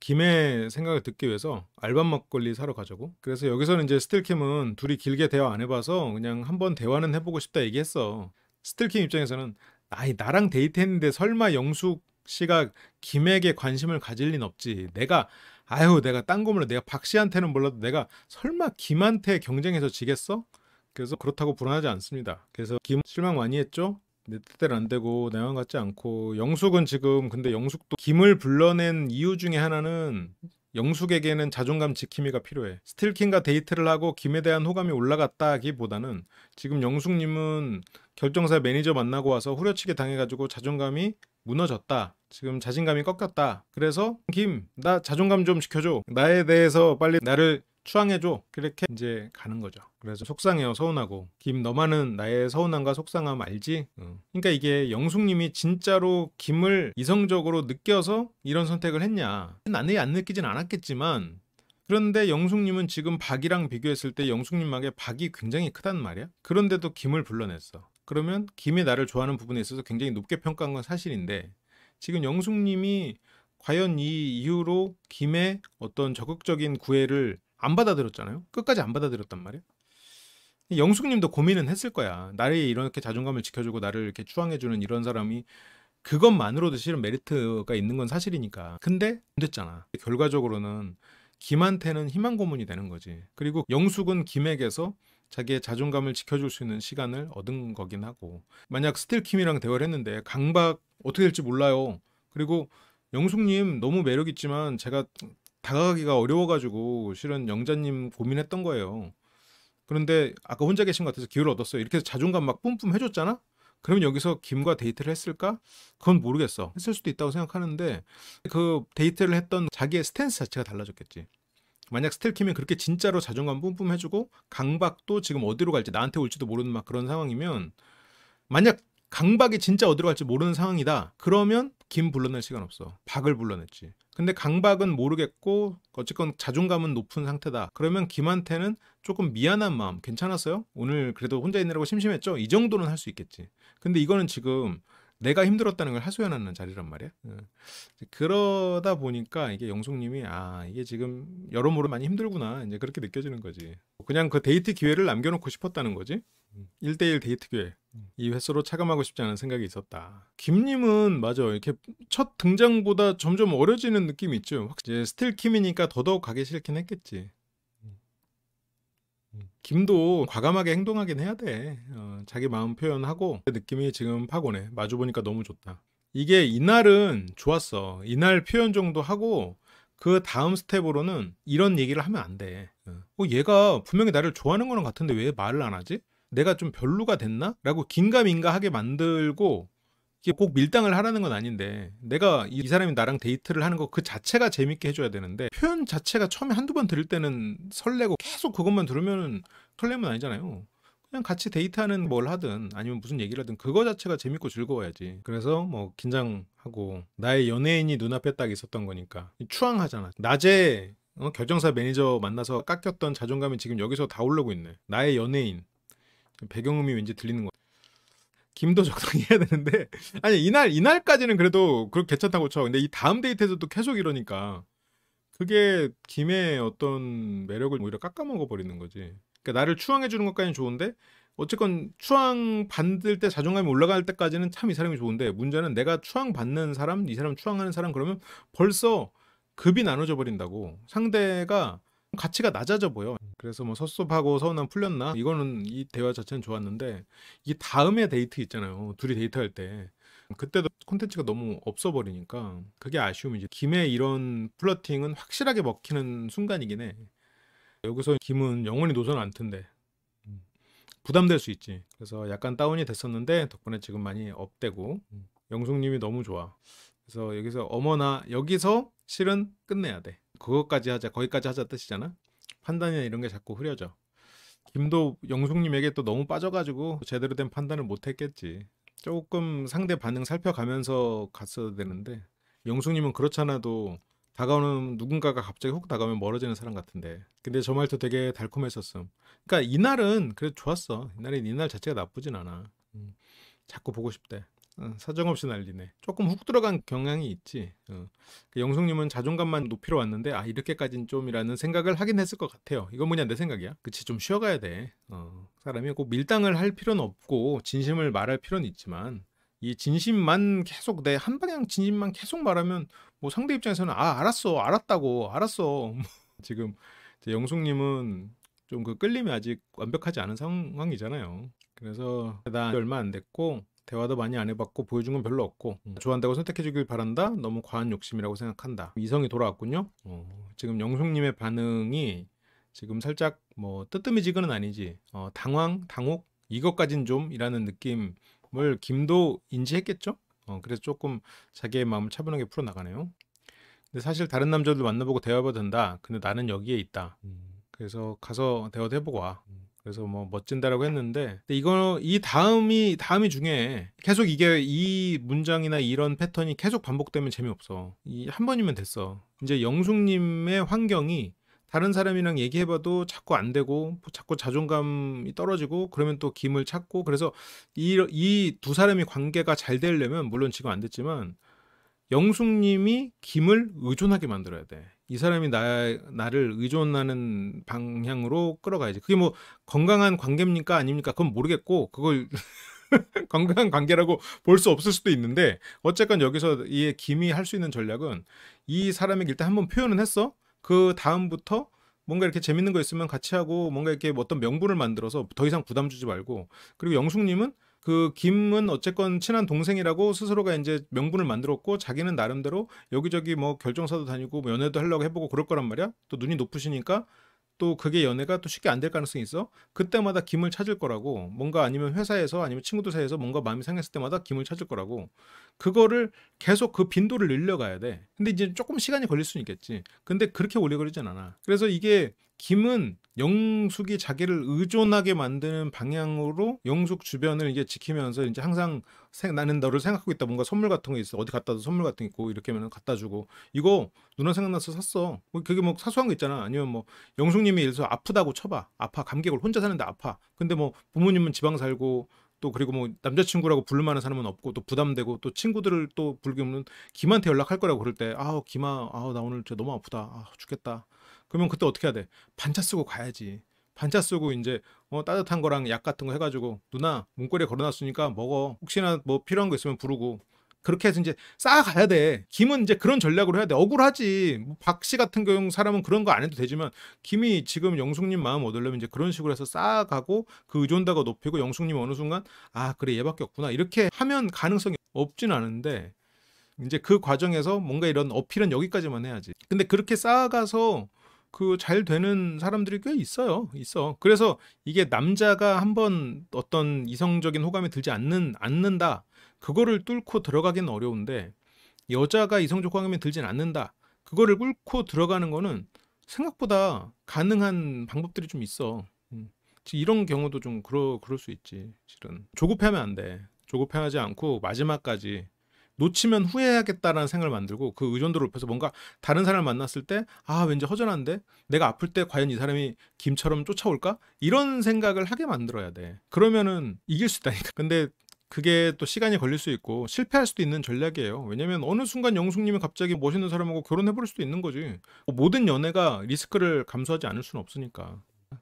김의 생각을 듣기 위해서 알밤 막걸리 사러 가자고 그래서 여기서는 이제 스틸킴은 둘이 길게 대화 안 해봐서 그냥 한번 대화는 해보고 싶다 얘기했어 스틸킴 입장에서는 아이 나랑 데이트했는데 설마 영숙 씨가 김에게 관심을 가질 린 없지 내가 아유 내가 딴거면 내가 박 씨한테는 몰라도 내가 설마 김한테 경쟁해서 지겠어? 그래서 그렇다고 불안하지 않습니다. 그래서 김 실망 많이 했죠? 내 뜻대로 안 되고 내맘 같지 않고 영숙은 지금 근데 영숙도 김을 불러낸 이유 중에 하나는 영숙에게는 자존감 지킴이가 필요해. 스틸킹과 데이트를 하고 김에 대한 호감이 올라갔다기보다는 지금 영숙님은 결정사 매니저 만나고 와서 후려치게 당해가지고 자존감이 무너졌다. 지금 자신감이 꺾였다. 그래서 김, 나 자존감 좀 지켜줘. 나에 대해서 빨리 나를 추앙해줘 그렇게 이제 가는 거죠 그래서 속상해요 서운하고 김 너만은 나의 서운함과 속상함 알지 응. 그러니까 이게 영숙님이 진짜로 김을 이성적으로 느껴서 이런 선택을 했냐 나는 안 느끼진 않았겠지만 그런데 영숙님은 지금 박이랑 비교했을 때 영숙님에게 박이 굉장히 크단 말이야 그런데도 김을 불러냈어 그러면 김이 나를 좋아하는 부분에 있어서 굉장히 높게 평가한 건 사실인데 지금 영숙님이 과연 이 이후로 김의 어떤 적극적인 구애를 안 받아들였잖아요. 끝까지 안 받아들였단 말이에요 영숙님도 고민은 했을 거야. 나를 이렇게 자존감을 지켜주고 나를 이렇게 추앙해주는 이런 사람이 그것만으로도 실은 메리트가 있는 건 사실이니까. 근데 안 됐잖아. 결과적으로는 김한테는 희망 고문이 되는 거지. 그리고 영숙은 김에게서 자기의 자존감을 지켜줄 수 있는 시간을 얻은 거긴 하고 만약 스틸킴이랑 대화를 했는데 강박 어떻게 될지 몰라요. 그리고 영숙님 너무 매력 있지만 제가 다가가기가 어려워가지고 실은 영자님 고민했던 거예요. 그런데 아까 혼자 계신 것 같아서 기회를 얻었어요. 이렇게 해서 자존감 막 뿜뿜 해줬잖아? 그러면 여기서 김과 데이트를 했을까? 그건 모르겠어. 했을 수도 있다고 생각하는데 그 데이트를 했던 자기의 스탠스 자체가 달라졌겠지. 만약 스텔키면 그렇게 진짜로 자존감 뿜뿜 해주고 강박도 지금 어디로 갈지 나한테 올지도 모르는 막 그런 상황이면 만약 강박이 진짜 어디로 갈지 모르는 상황이다. 그러면 김 불러낼 시간 없어. 박을 불러냈지. 근데 강박은 모르겠고 어쨌건 자존감은 높은 상태다. 그러면 김한테는 조금 미안한 마음, 괜찮았어요? 오늘 그래도 혼자 있느라고 심심했죠? 이 정도는 할 수 있겠지. 근데 이거는 지금 내가 힘들었다는 걸 하소연하는 자리란 말이야. 그러다 보니까 이게 영숙님이 아 이게 지금 여러모로 많이 힘들구나 이제 그렇게 느껴지는 거지. 그냥 그 데이트 기회를 남겨놓고 싶었다는 거지. 1대1 데이트 기회 이 횟수로 차감하고 싶지 않은 생각이 있었다. 김님은 맞아 이렇게 첫 등장보다 점점 어려지는 느낌이 있죠. 확실히 스틸 킴이니까 더더욱 가기 싫긴 했겠지. 김도 과감하게 행동하긴 해야 돼. 어, 자기 마음 표현하고 느낌이 지금 파고네. 마주 보니까 너무 좋다. 이게 이날은 좋았어. 이날 표현 정도 하고 그 다음 스텝으로는 이런 얘기를 하면 안 돼. 어, 어 얘가 분명히 나를 좋아하는 거랑 같은데 왜 말을 안 하지? 내가 좀 별로가 됐나? 라고 긴가민가하게 만들고 이게 꼭 밀당을 하라는 건 아닌데 내가 이 사람이 나랑 데이트를 하는 거 그 자체가 재밌게 해줘야 되는데 표현 자체가 처음에 한두 번 들을 때는 설레고 계속 그것만 들으면 설레면 아니잖아요. 그냥 같이 데이트하는 뭘 하든 아니면 무슨 얘기를 하든 그거 자체가 재밌고 즐거워야지. 그래서 뭐 긴장하고 나의 연예인이 눈앞에 딱 있었던 거니까 추앙하잖아. 낮에 어? 결정사 매니저 만나서 깎였던 자존감이 지금 여기서 다 오르고 있네. 나의 연예인. 배경음이 왠지 들리는 거. 김도 적당히 해야 되는데 (laughs) 아니 이 날 이날까지는 그래도 그렇게 괜찮다고 쳐. 근데 이 다음 데이트에서도 계속 이러니까 그게 김의 어떤 매력을 오히려 깎아먹어 버리는 거지. 그러니까 나를 추앙해 주는 것까지는 좋은데 어쨌건 추앙 받을 때 자존감이 올라갈 때까지는 참 이 사람이 좋은데 문제는 내가 추앙 받는 사람, 이 사람 추앙하는 사람 그러면 벌써 급이 나눠져 버린다고 상대가 가치가 낮아져 보여. 음. 그래서 뭐 섭섭하고 서운함 풀렸나? 이거는 이 대화 자체는 좋았는데 이게 다음에 데이트 있잖아요. 둘이 데이트할 때 그때도 콘텐츠가 너무 없어 버리니까 그게 아쉬움이지. 김의 이런 플러팅은 확실하게 먹히는 순간이긴 해. 여기서 김은 영원히 노선 안 튼데 음. 부담될 수 있지. 그래서 약간 다운이 됐었는데 덕분에 지금 많이 업되고 음. 영숙님이 너무 좋아. 그래서 여기서 어머나 여기서 실은 끝내야 돼. 그것까지 하자 거기까지 하자 뜻이잖아 판단이나 이런 게 자꾸 흐려져 김도 영숙님에게 또 너무 빠져가지고 제대로 된 판단을 못했겠지 조금 상대 반응 살펴가면서 갔어야 되는데 영숙님은 그렇잖아도 다가오는 누군가가 갑자기 훅 다가오면 멀어지는 사람 같은데 근데 저 말도 되게 달콤했었음 그러니까 이날은 그래도 좋았어 이날은 이날 자체가 나쁘진 않아 음, 자꾸 보고 싶대 어, 사정없이 날리네. 조금 훅 들어간 경향이 있지. 어. 그 영숙님은 자존감만 높이러 왔는데 아 이렇게까진 좀이라는 생각을 하긴 했을 것 같아요. 이건 뭐냐 내 생각이야. 그치 좀 쉬어가야 돼. 어, 사람이 꼭 밀당을 할 필요는 없고 진심을 말할 필요는 있지만 이 진심만 계속 내 한 방향 진심만 계속 말하면 뭐 상대 입장에서는 아 알았어 알았다고 알았어 뭐 (laughs) 지금 영숙님은 좀 그 끌림이 아직 완벽하지 않은 상황이잖아요. 그래서 나 얼마 안 됐고 대화도 많이 안 해봤고 보여준 건 별로 없고 음. 좋아한다고 선택해주길 바란다. 너무 과한 욕심이라고 생각한다. 이성이 돌아왔군요. 어, 지금 영숙님의 반응이 지금 살짝 뭐 뜨뜨미지근은 아니지 어, 당황, 당혹 이것까진 좀이라는 느낌을 김도 인지했겠죠. 어, 그래서 조금 자기의 마음을 차분하게 풀어나가네요. 근데 사실 다른 남자들 도 만나보고 대화해도 된다. 근데 나는 여기에 있다. 음. 그래서 가서 대화도 해보고 와. 음. 그래서 뭐 멋진다라고 했는데 이거 이 다음이 다음이 중에 계속 이게 이 문장이나 이런 패턴이 계속 반복되면 재미없어. 이 한 번이면 됐어. 이제 영숙님의 환경이 다른 사람이랑 얘기해봐도 자꾸 안 되고 자꾸 자존감이 떨어지고 그러면 또 김을 찾고 그래서 이 두 사람이 관계가 잘 되려면 물론 지금 안 됐지만 영숙님이 김을 의존하게 만들어야 돼. 이 사람이 나 나를 의존하는 방향으로 끌어가야지. 그게 뭐 건강한 관계입니까 아닙니까? 그건 모르겠고 그걸 (laughs) 건강한 관계라고 볼 수 없을 수도 있는데 어쨌건 여기서 이 김이 할 수 있는 전략은 이 사람에게 일단 한 번 표현은 했어. 그 다음부터 뭔가 이렇게 재밌는 거 있으면 같이 하고 뭔가 이렇게 어떤 명분을 만들어서 더 이상 부담 주지 말고 그리고 영숙님은 그 김은 어쨌건 친한 동생이라고 스스로가 이제 명분을 만들었고 자기는 나름대로 여기저기 뭐 결정사도 다니고 뭐 연애도 하려고 해보고 그럴 거란 말이야. 또 눈이 높으시니까 또 그게 연애가 또 쉽게 안 될 가능성이 있어. 그때마다 김을 찾을 거라고. 뭔가 아니면 회사에서 아니면 친구들 사이에서 뭔가 마음이 상했을 때마다 김을 찾을 거라고. 그거를 계속 그 빈도를 늘려가야 돼. 근데 이제 조금 시간이 걸릴 수는 있겠지. 근데 그렇게 오래 걸리진 않아. 그래서 이게 김은 영숙이 자기를 의존하게 만드는 방향으로 영숙 주변을 이제 지키면서 이제 항상 나는 너를 생각하고 있다 뭔가 선물 같은 거 있어 어디 갔다도 선물 같은 거 있고 이렇게 면 갖다 주고 이거 누나 생각나서 샀어 뭐 그게 뭐 사소한 거 있잖아 아니면 뭐 영숙님이 예를 들어서 아프다고 쳐봐 아파 감기걸 혼자 사는데 아파 근데 뭐 부모님은 지방 살고 또 그리고 뭐 남자친구라고 부를 만한 사람은 없고 또 부담되고 또 친구들을 또 불기없는 김한테 연락할 거라고 그럴 때 아우 김아 아우 나 오늘 진짜 너무 아프다 아 죽겠다 그러면 그때 어떻게 해야 돼? 반차 쓰고 가야지. 반차 쓰고 이제 어, 따뜻한 거랑 약 같은 거 해가지고 누나 문고리에 걸어놨으니까 먹어. 혹시나 뭐 필요한 거 있으면 부르고 그렇게 해서 이제 쌓아가야 돼. 김은 이제 그런 전략으로 해야 돼. 억울하지. 뭐 박씨 같은 경우 사람은 그런 거 안 해도 되지만 김이 지금 영숙님 마음 얻으려면 이제 그런 식으로 해서 쌓아가고 그 의존도가 높이고 영숙님 어느 순간 아 그래 얘밖에 없구나 이렇게 하면 가능성이 없진 않은데 이제 그 과정에서 뭔가 이런 어필은 여기까지만 해야지. 근데 그렇게 쌓아가서 그잘 되는 사람들이 꽤 있어요. 있어. 그래서 이게 남자가 한번 어떤 이성적인 호감이 들지 않는 않는다. 그거를 뚫고 들어가긴 어려운데 여자가 이성적 호감이 들진 않는다. 그거를 뚫고 들어가는 거는 생각보다 가능한 방법들이 좀 있어. 음. 이런 경우도 좀 그러, 그럴 수 있지. 실은 조급해하면 안 돼. 조급해하지 않고 마지막까지 놓치면 후회하겠다라는 생각을 만들고 그 의존도를 높여서 뭔가 다른 사람을 만났을 때 아 왠지 허전한데 내가 아플 때 과연 이 사람이 김처럼 쫓아올까 이런 생각을 하게 만들어야 돼 그러면은 이길 수 있다니까 근데 그게 또 시간이 걸릴 수 있고 실패할 수도 있는 전략이에요. 왜냐면 어느 순간 영숙님이 갑자기 멋있는 사람하고 결혼해버릴 수도 있는 거지. 뭐 모든 연애가 리스크를 감수하지 않을 수는 없으니까.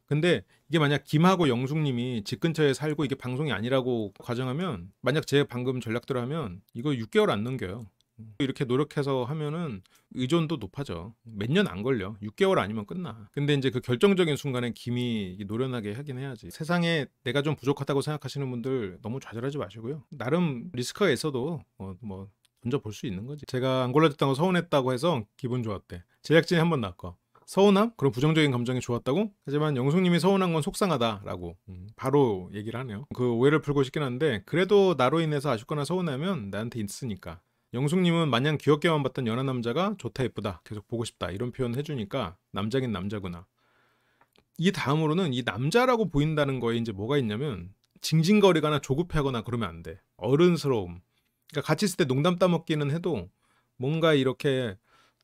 근데 이게 만약 김하고 영숙님이 집 근처에 살고 이게 방송이 아니라고 가정하면 만약 제 방금 전략대로 하면 이거 6개월 안 넘겨요. 이렇게 노력해서 하면은 의존도 높아져. 몇 년 안 걸려. 6개월 아니면 끝나. 근데 이제 그 결정적인 순간에 김이 노련하게 하긴 해야지. 세상에 내가 좀 부족하다고 생각하시는 분들 너무 좌절하지 마시고요. 나름 리스크가 있어도 어, 뭐 던져 볼수 있는 거지. 제가 안 골라줬다고 서운했다고 해서 기분 좋았대. 제작진이 한번 나까 서운함? 그런 부정적인 감정이 좋았다고? 하지만 영숙님이 서운한 건 속상하다라고 음, 바로 얘기를 하네요. 그 오해를 풀고 싶긴 한데 그래도 나로 인해서 아쉽거나 서운하면 나한테 있으니까. 영숙님은 마냥 귀엽게만 봤던 연하 남자가 좋다 예쁘다 계속 보고 싶다 이런 표현 해주니까 남자긴 남자구나. 이 다음으로는 이 남자라고 보인다는 거에 이제 뭐가 있냐면 징징거리거나 조급해하거나 그러면 안 돼. 어른스러움. 그러니까 같이 있을 때 농담 따먹기는 해도 뭔가 이렇게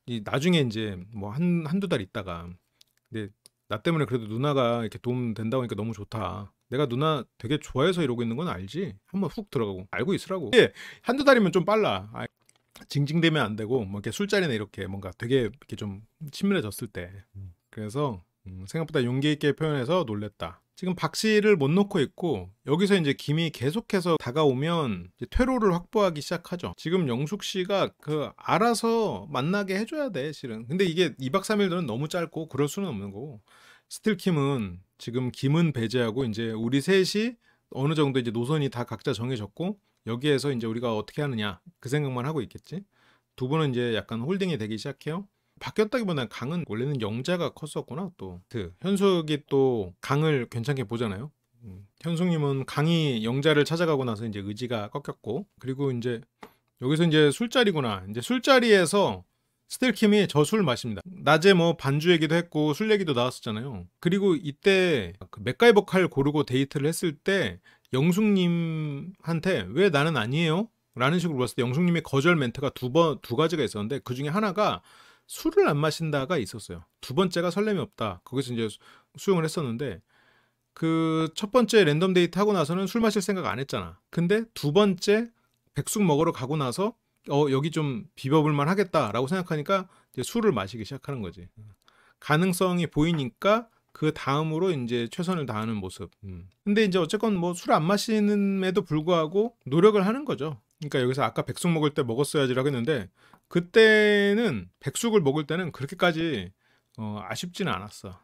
이 나중에 이제 뭐 한 한두 달 있다가 근데 나 때문에 그래도 누나가 이렇게 도움 된다고 하니까 너무 좋다. 내가 누나 되게 좋아해서 이러고 있는 건 알지? 한번 훅 들어가고 알고 있으라고. 예, 한두 달이면 좀 빨라. 아, 징징대면 안 되고 뭐 이렇게 술자리나 이렇게 뭔가 되게 이렇게 좀 친밀해졌을 때. 음. 그래서 음, 생각보다 용기 있게 표현해서 놀랬다. 지금 박 씨를 못 놓고 있고 여기서 이제 김이 계속해서 다가오면 퇴로를 확보하기 시작하죠. 지금 영숙 씨가 그 알아서 만나게 해줘야 돼 실은. 근데 이게 2박 3일들은 너무 짧고 그럴 수는 없는 거고 스틸킴은 지금 김은 배제하고 이제 우리 셋이 어느 정도 이제 노선이 다 각자 정해졌고 여기에서 이제 우리가 어떻게 하느냐 그 생각만 하고 있겠지. 두 분은 이제 약간 홀딩이 되기 시작해요. 바뀌었다기보다는 강은 원래는 영자가 컸었구나 또 그 현숙이 또 강을 괜찮게 보잖아요 음. 현숙님은 강이 영자를 찾아가고 나서 이제 의지가 꺾였고 그리고 이제 여기서 이제 술자리구나 이제 술자리에서 스텔킴이 저술 마십니다 낮에 뭐 반주 얘기도 했고 술 얘기도 나왔었잖아요 그리고 이때 그 맥가이버 칼 고르고 데이트를 했을 때 영숙님한테 왜 나는 아니에요? 라는 식으로 물었을 때 영숙님의 거절 멘트가 두 번 두 가지가 있었는데 그 중에 하나가 술을 안 마신다가 있었어요. 두 번째가 설렘이 없다. 거기서 이제 수용을 했었는데 그 첫 번째 랜덤 데이트 하고 나서는 술 마실 생각 안 했잖아. 근데 두 번째 백숙 먹으러 가고 나서 어 여기 좀 비벼볼만 하겠다라고 생각하니까 이제 술을 마시기 시작하는 거지. 가능성이 보이니까 그 다음으로 이제 최선을 다하는 모습. 음. 근데 이제 어쨌건 뭐 술 안 마시는 에도 불구하고 노력을 하는 거죠. 그러니까 여기서 아까 백숙 먹을 때 먹었어야지라고 했는데 그때는 백숙을 먹을 때는 그렇게까지 어, 아쉽지는 않았어.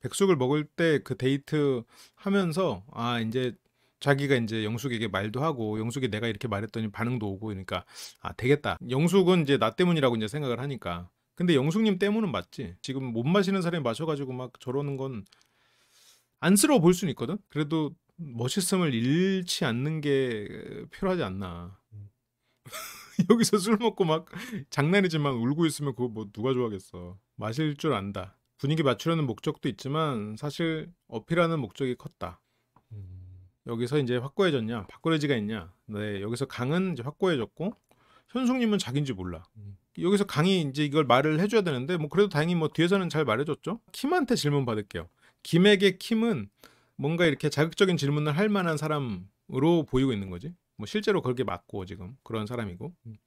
백숙을 먹을 때 그 데이트 하면서 아 이제 자기가 이제 영숙에게 말도 하고 영숙이 내가 이렇게 말했더니 반응도 오고 그러니까 아 되겠다. 영숙은 이제 나 때문이라고 이제 생각을 하니까. 근데 영숙님 때문은 맞지. 지금 못 마시는 사람이 마셔가지고 막 저러는 건 안쓰러워 볼 수는 있거든. 그래도 멋있음을 잃지 않는 게 필요하지 않나. 음. (laughs) (laughs) 여기서 술 먹고 막 장난이지만 울고 있으면 그거 뭐 누가 좋아하겠어. 마실 줄 안다. 분위기 맞추려는 목적도 있지만 사실 어필하는 목적이 컸다. 음. 여기서 이제 확고해졌냐? 박고래지가 있냐? 네, 여기서 강은 이제 확고해졌고 현숙님은 자기인지 몰라. 음. 여기서 강이 이제 이걸 말을 해줘야 되는데 뭐 그래도 다행히 뭐 뒤에서는 잘 말해줬죠. 킴한테 질문 받을게요. 김에게 킴은 뭔가 이렇게 자극적인 질문을 할 만한 사람으로 보이고 있는 거지. 뭐 실제로 그렇게 맞고 지금 그런 사람이고 음.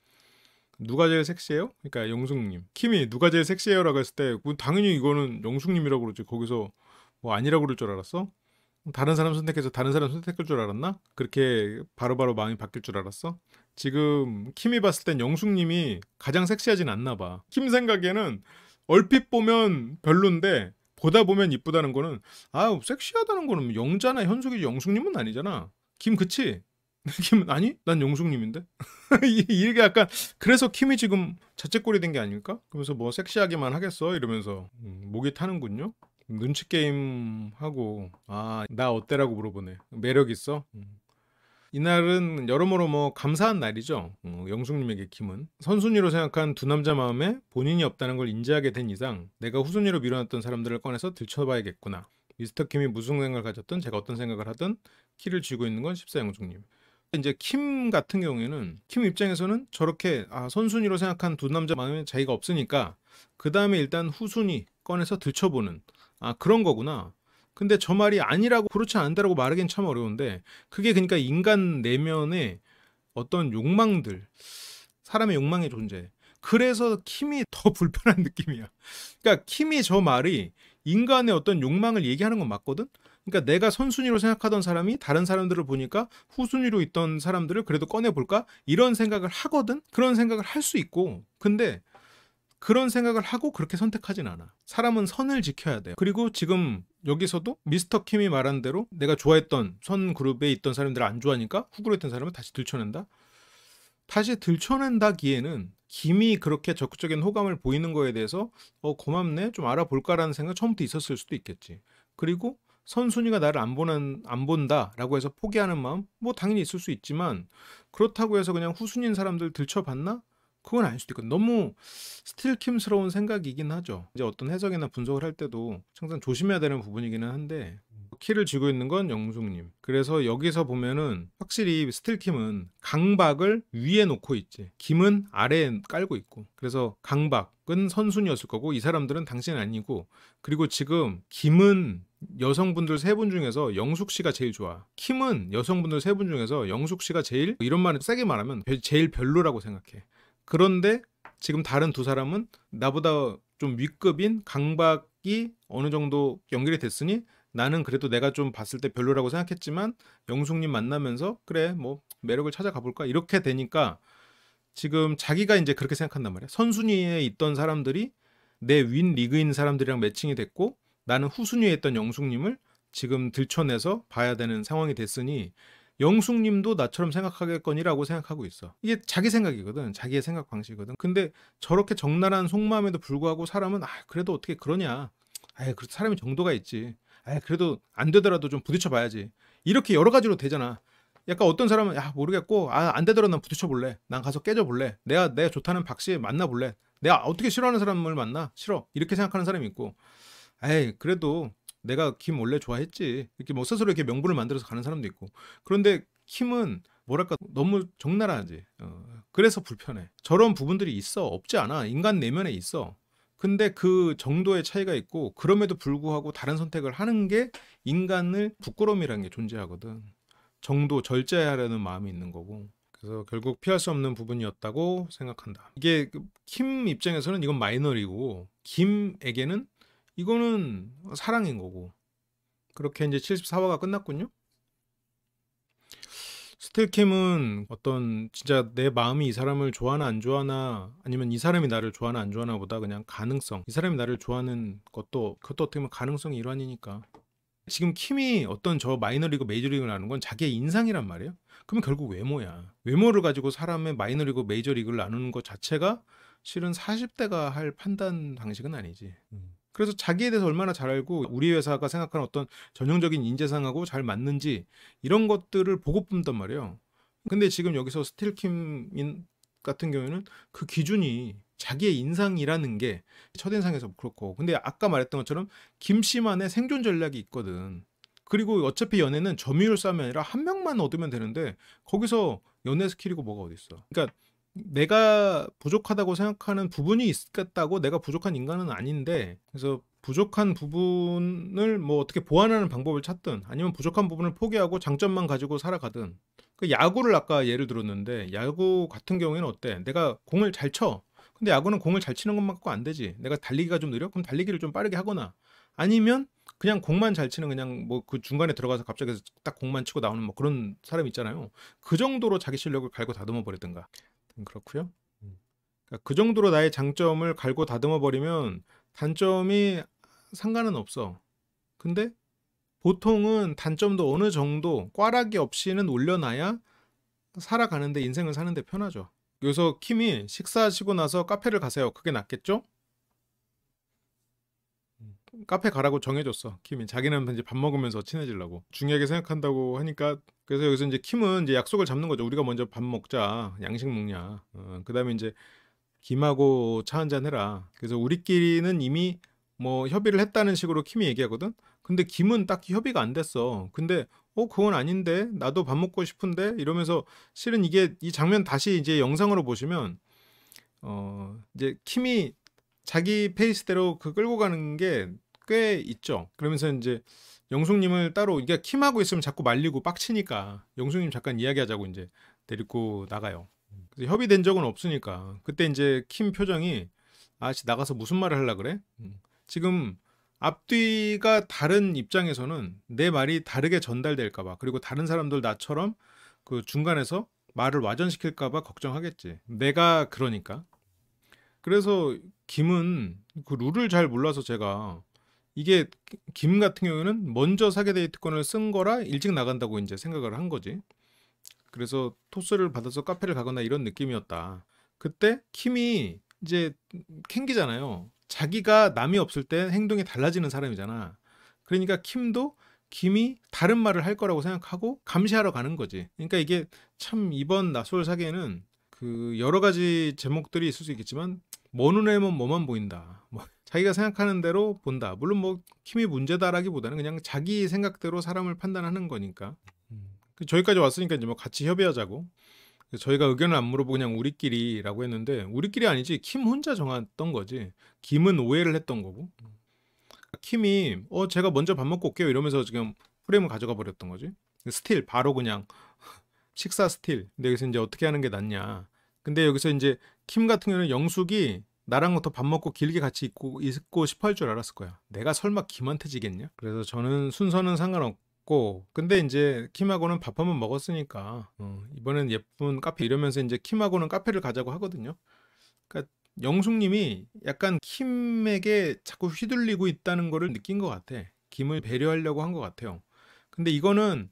누가 제일 섹시해요? 그러니까 영숙님 킴이 누가 제일 섹시해요라고 했을 때 뭐 당연히 이거는 영숙님이라고 그러지 거기서 뭐 아니라고 그럴 줄 알았어? 다른 사람 선택해서 다른 사람 선택할 줄 알았나? 그렇게 바로바로 바로 마음이 바뀔 줄 알았어? 지금 킴이 봤을 땐 영숙님이 가장 섹시하진 않나 봐. 킴 생각에는 얼핏 보면 별론데 보다 보면 이쁘다는 거는 아 섹시하다는 거는 영자나 현숙이 영숙님은 아니잖아. 김 그치? 김은 아니 난 용숙님인데 (laughs) 이게 약간 그래서 킴이 지금 자책골이 된 게 아닐까? 그러면서 뭐섹시하기만 하겠어 이러면서 음, 목이 타는군요. 눈치 게임 하고 아 나 어때라고 물어보네. 매력 있어? 음. 이날은 여러모로 뭐 감사한 날이죠. 어, 영숙님에게 김은 선순위로 생각한 두 남자 마음에 본인이 없다는 걸 인지하게 된 이상 내가 후순위로 밀어놨던 사람들을 꺼내서 들춰봐야겠구나. 미스터 킴이 무슨 생각을 가졌든 제가 어떤 생각을 하든 키를 쥐고 있는 건 십사영숙님. 이제 킴 같은 경우에는 킴 입장에서는 저렇게 아, 선순위로 생각한 두 남자 마음에 자기가 없으니까 그 다음에 일단 후순위 꺼내서 들춰보는 아 그런 거구나. 근데 저 말이 아니라고 그렇지 않다라고 말하기엔참 어려운데 그게 그러니까 인간 내면의 어떤 욕망들 사람의 욕망의 존재 그래서 킴이 (laughs) 더 불편한 느낌이야. 그러니까 킴이 저 말이 인간의 어떤 욕망을 얘기하는 건 맞거든. 그러니까 내가 선순위로 생각하던 사람이 다른 사람들을 보니까 후순위로 있던 사람들을 그래도 꺼내볼까? 이런 생각을 하거든? 그런 생각을 할 수 있고. 근데 그런 생각을 하고 그렇게 선택하진 않아. 사람은 선을 지켜야 돼 그리고 지금 여기서도 미스터 킴이 말한 대로 내가 좋아했던 선 그룹에 있던 사람들을 안 좋아하니까 후그로 했던 사람을 다시 들춰낸다? 다시 들춰낸다기에는 김이 그렇게 적극적인 호감을 보이는 거에 대해서 어 고맙네 좀 알아볼까라는 생각 처음부터 있었을 수도 있겠지. 그리고 선순위가 나를 안 보는 안 본다라고 해서 포기하는 마음 뭐 당연히 있을 수 있지만 그렇다고 해서 그냥 후순위인 사람들 들춰봤나 그건 아닐 수도 있고 너무 스틸킴스러운 생각이긴 하죠 이제 어떤 해석이나 분석을 할 때도 항상 조심해야 되는 부분이기는 한데 키를 쥐고 있는 건 영숙님. 그래서 여기서 보면은 확실히 스틸킴은 강박을 위에 놓고 있지. 김은 아래에 깔고 있고. 그래서 강박은 선순이었을 거고 이 사람들은 당신 아니고 그리고 지금 김은 여성분들 세 분 중에서 영숙 씨가 제일 좋아. 킴은 여성분들 세 분 중에서 영숙 씨가 제일 이런 말을 세게 말하면 제일 별로라고 생각해. 그런데 지금 다른 두 사람은 나보다 좀위급인 강박이 어느 정도 연결이 됐으니 나는 그래도 내가 좀 봤을 때 별로라고 생각했지만 영숙님 만나면서 그래 뭐 매력을 찾아가 볼까 이렇게 되니까 지금 자기가 이제 그렇게 생각한단 말이야. 선순위에 있던 사람들이 내 윈 리그인 사람들이랑 매칭이 됐고 나는 후순위에 있던 영숙님을 지금 들춰내서 봐야 되는 상황이 됐으니 영숙님도 나처럼 생각하겠거니라고 생각하고 있어. 이게 자기 생각이거든. 자기의 생각 방식이거든. 근데 저렇게 적나라한 속마음에도 불구하고 사람은 아 그래도 어떻게 그러냐. 아 사람이 정도가 있지. 에 그래도 안 되더라도 좀 부딪혀 봐야지. 이렇게 여러 가지로 되잖아. 약간 어떤 사람은 야 모르겠고 아안 되더라도 난 부딪혀 볼래. 난 가서 깨져 볼래. 내가 내가 좋다는 박씨 만나 볼래. 내가 어떻게 싫어하는 사람을 만나 싫어 이렇게 생각하는 사람이 있고 에이 그래도 내가 김 원래 좋아했지 이렇게 뭐 스스로 이렇게 명분을 만들어서 가는 사람도 있고 그런데 킴은 뭐랄까 너무 적나라하지 어, 그래서 불편해 저런 부분들이 있어 없지 않아 인간 내면에 있어 근데 그 정도의 차이가 있고 그럼에도 불구하고 다른 선택을 하는 게 인간을 부끄러움이라는 게 존재하거든. 정도 절제하려는 마음이 있는 거고. 그래서 결국 피할 수 없는 부분이었다고 생각한다. 이게 킴 그 입장에서는 이건 마이너리고 김에게는 이거는 사랑인 거고. 그렇게 이제 74화가 끝났군요. 스틸캠은 어떤 진짜 내 마음이 이 사람을 좋아하나 안 좋아하나 아니면 이 사람이 나를 좋아하나 안 좋아하나 보다 그냥 가능성 이 사람이 나를 좋아하는 것도 그것도 어떻게 보면 가능성이 일환이니까 지금 킴이 어떤 저 마이너리그 메이저리그를 하는 건 자기의 인상이란 말이에요 그러면 결국 외모야 외모를 가지고 사람의 마이너리그 메이저리그를 나누는 것 자체가 실은 40대가 할 판단 방식은 아니지 음. 그래서 자기에 대해서 얼마나 잘 알고 우리 회사가 생각하는 어떤 전형적인 인재상하고 잘 맞는지 이런 것들을 보고 뽑는단 말이에요. 근데 지금 여기서 스틸킴인 같은 경우에는 그 기준이 자기의 인상이라는 게 첫인상에서 그렇고 근데 아까 말했던 것처럼 김 씨만의 생존 전략이 있거든. 그리고 어차피 연애는 점유율 싸움이 아니라 한 명만 얻으면 되는데 거기서 연애 스킬이고 뭐가 어디 있어. 그러니까 내가 부족하다고 생각하는 부분이 있겠다고 내가 부족한 인간은 아닌데 그래서 부족한 부분을 뭐 어떻게 보완하는 방법을 찾든 아니면 부족한 부분을 포기하고 장점만 가지고 살아가든 그 야구를 아까 예를 들었는데 야구 같은 경우에는 어때 내가 공을 잘 쳐 근데 야구는 공을 잘 치는 것만 갖고 안 되지 내가 달리기가 좀 느려 그럼 달리기를 좀 빠르게 하거나 아니면 그냥 공만 잘 치는 그냥 뭐 그 중간에 들어가서 갑자기 딱 공만 치고 나오는 뭐 그런 사람 있잖아요. 그 정도로 자기 실력을 갈고 다듬어 버리든가 음, 그렇고요. 음. 그러니까 그 정도로 나의 장점을 갈고 다듬어 버리면 단점이 상관은 없어. 근데 보통은 단점도 어느 정도 꽈락이 없이는 올려놔야 살아가는데 인생을 사는데 편하죠. 여기서 킴이 식사하시고 나서 카페를 가세요. 그게 낫겠죠? 카페 가라고 정해줬어 킴이 자기는 이제 밥 먹으면서 친해지려고 중요하게 생각한다고 하니까 그래서 여기서 이제 킴은 이제 약속을 잡는 거죠 우리가 먼저 밥 먹자 양식 먹냐 어, 그 다음에 이제 김하고 차 한잔 해라 그래서 우리끼리는 이미 뭐 협의를 했다는 식으로 킴이 얘기하거든 근데 김은 딱히 협의가 안 됐어 근데 어 그건 아닌데 나도 밥 먹고 싶은데 이러면서 실은 이게 이 장면 다시 이제 영상으로 보시면 어 이제 킴이 자기 페이스대로 그 끌고 가는 게 꽤 있죠. 그러면서 이제 영숙님을 따로 이게 킴하고 있으면 자꾸 말리고 빡치니까 영숙님 잠깐 이야기하자고 이제 데리고 나가요. 협의된 적은 없으니까 그때 이제 킴 표정이 아씨 나가서 무슨 말을 하려 그래? 음. 지금 앞뒤가 다른 입장에서는 내 말이 다르게 전달될까봐 그리고 다른 사람들 나처럼 그 중간에서 말을 와전시킬까봐 걱정하겠지. 내가 그러니까 그래서 김은 그 룰을 잘 몰라서 제가 이게 김 같은 경우에는 먼저 사게 데이트권을 쓴 거라 일찍 나간다고 이제 생각을 한 거지. 그래서 토스를 받아서 카페를 가거나 이런 느낌이었다. 그때 김이 이제 캥기잖아요. 자기가 남이 없을 때 행동이 달라지는 사람이잖아. 그러니까 킴도 김이 다른 말을 할 거라고 생각하고 감시하러 가는 거지. 그러니까 이게 참 이번 나솔 사계는 그 여러 가지 제목들이 있을 수 있겠지만 먼 눈에면 뭐, 뭐만 보인다. 뭐 자기가 생각하는 대로 본다. 물론 뭐킴이 문제다라기보다는 그냥 자기 생각대로 사람을 판단하는 거니까. 음. 저희까지 왔으니까 이제 뭐 같이 협의하자고. 저희가 의견을 안 물어보고 그냥 우리끼리라고 했는데 우리끼리 아니지 킴 혼자 정했던 거지. 김은 오해를 했던 거고. 킴이 어 제가 먼저 밥 먹고 올게요 이러면서 지금 프레임을 가져가 버렸던 거지. 스틸 바로 그냥 (laughs) 식사 스틸. 근데 여기서 이제 어떻게 하는 게 낫냐. 근데 여기서 이제 킴 같은 경우는 영숙이 나랑 뭐 더밥 먹고 길게 같이 있고, 있고 싶어 할 줄 알았을 거야. 내가 설마 김한테 지겠냐? 그래서 저는 순서는 상관없고 근데 이제 킴하고는 밥 한번 먹었으니까 어, 이번엔 예쁜 카페 이러면서 이제 킴하고는 카페를 가자고 하거든요. 그러니까 영숙님이 약간 킴에게 자꾸 휘둘리고 있다는 거를 느낀 것 같아. 김을 배려하려고 한 것 같아요. 근데 이거는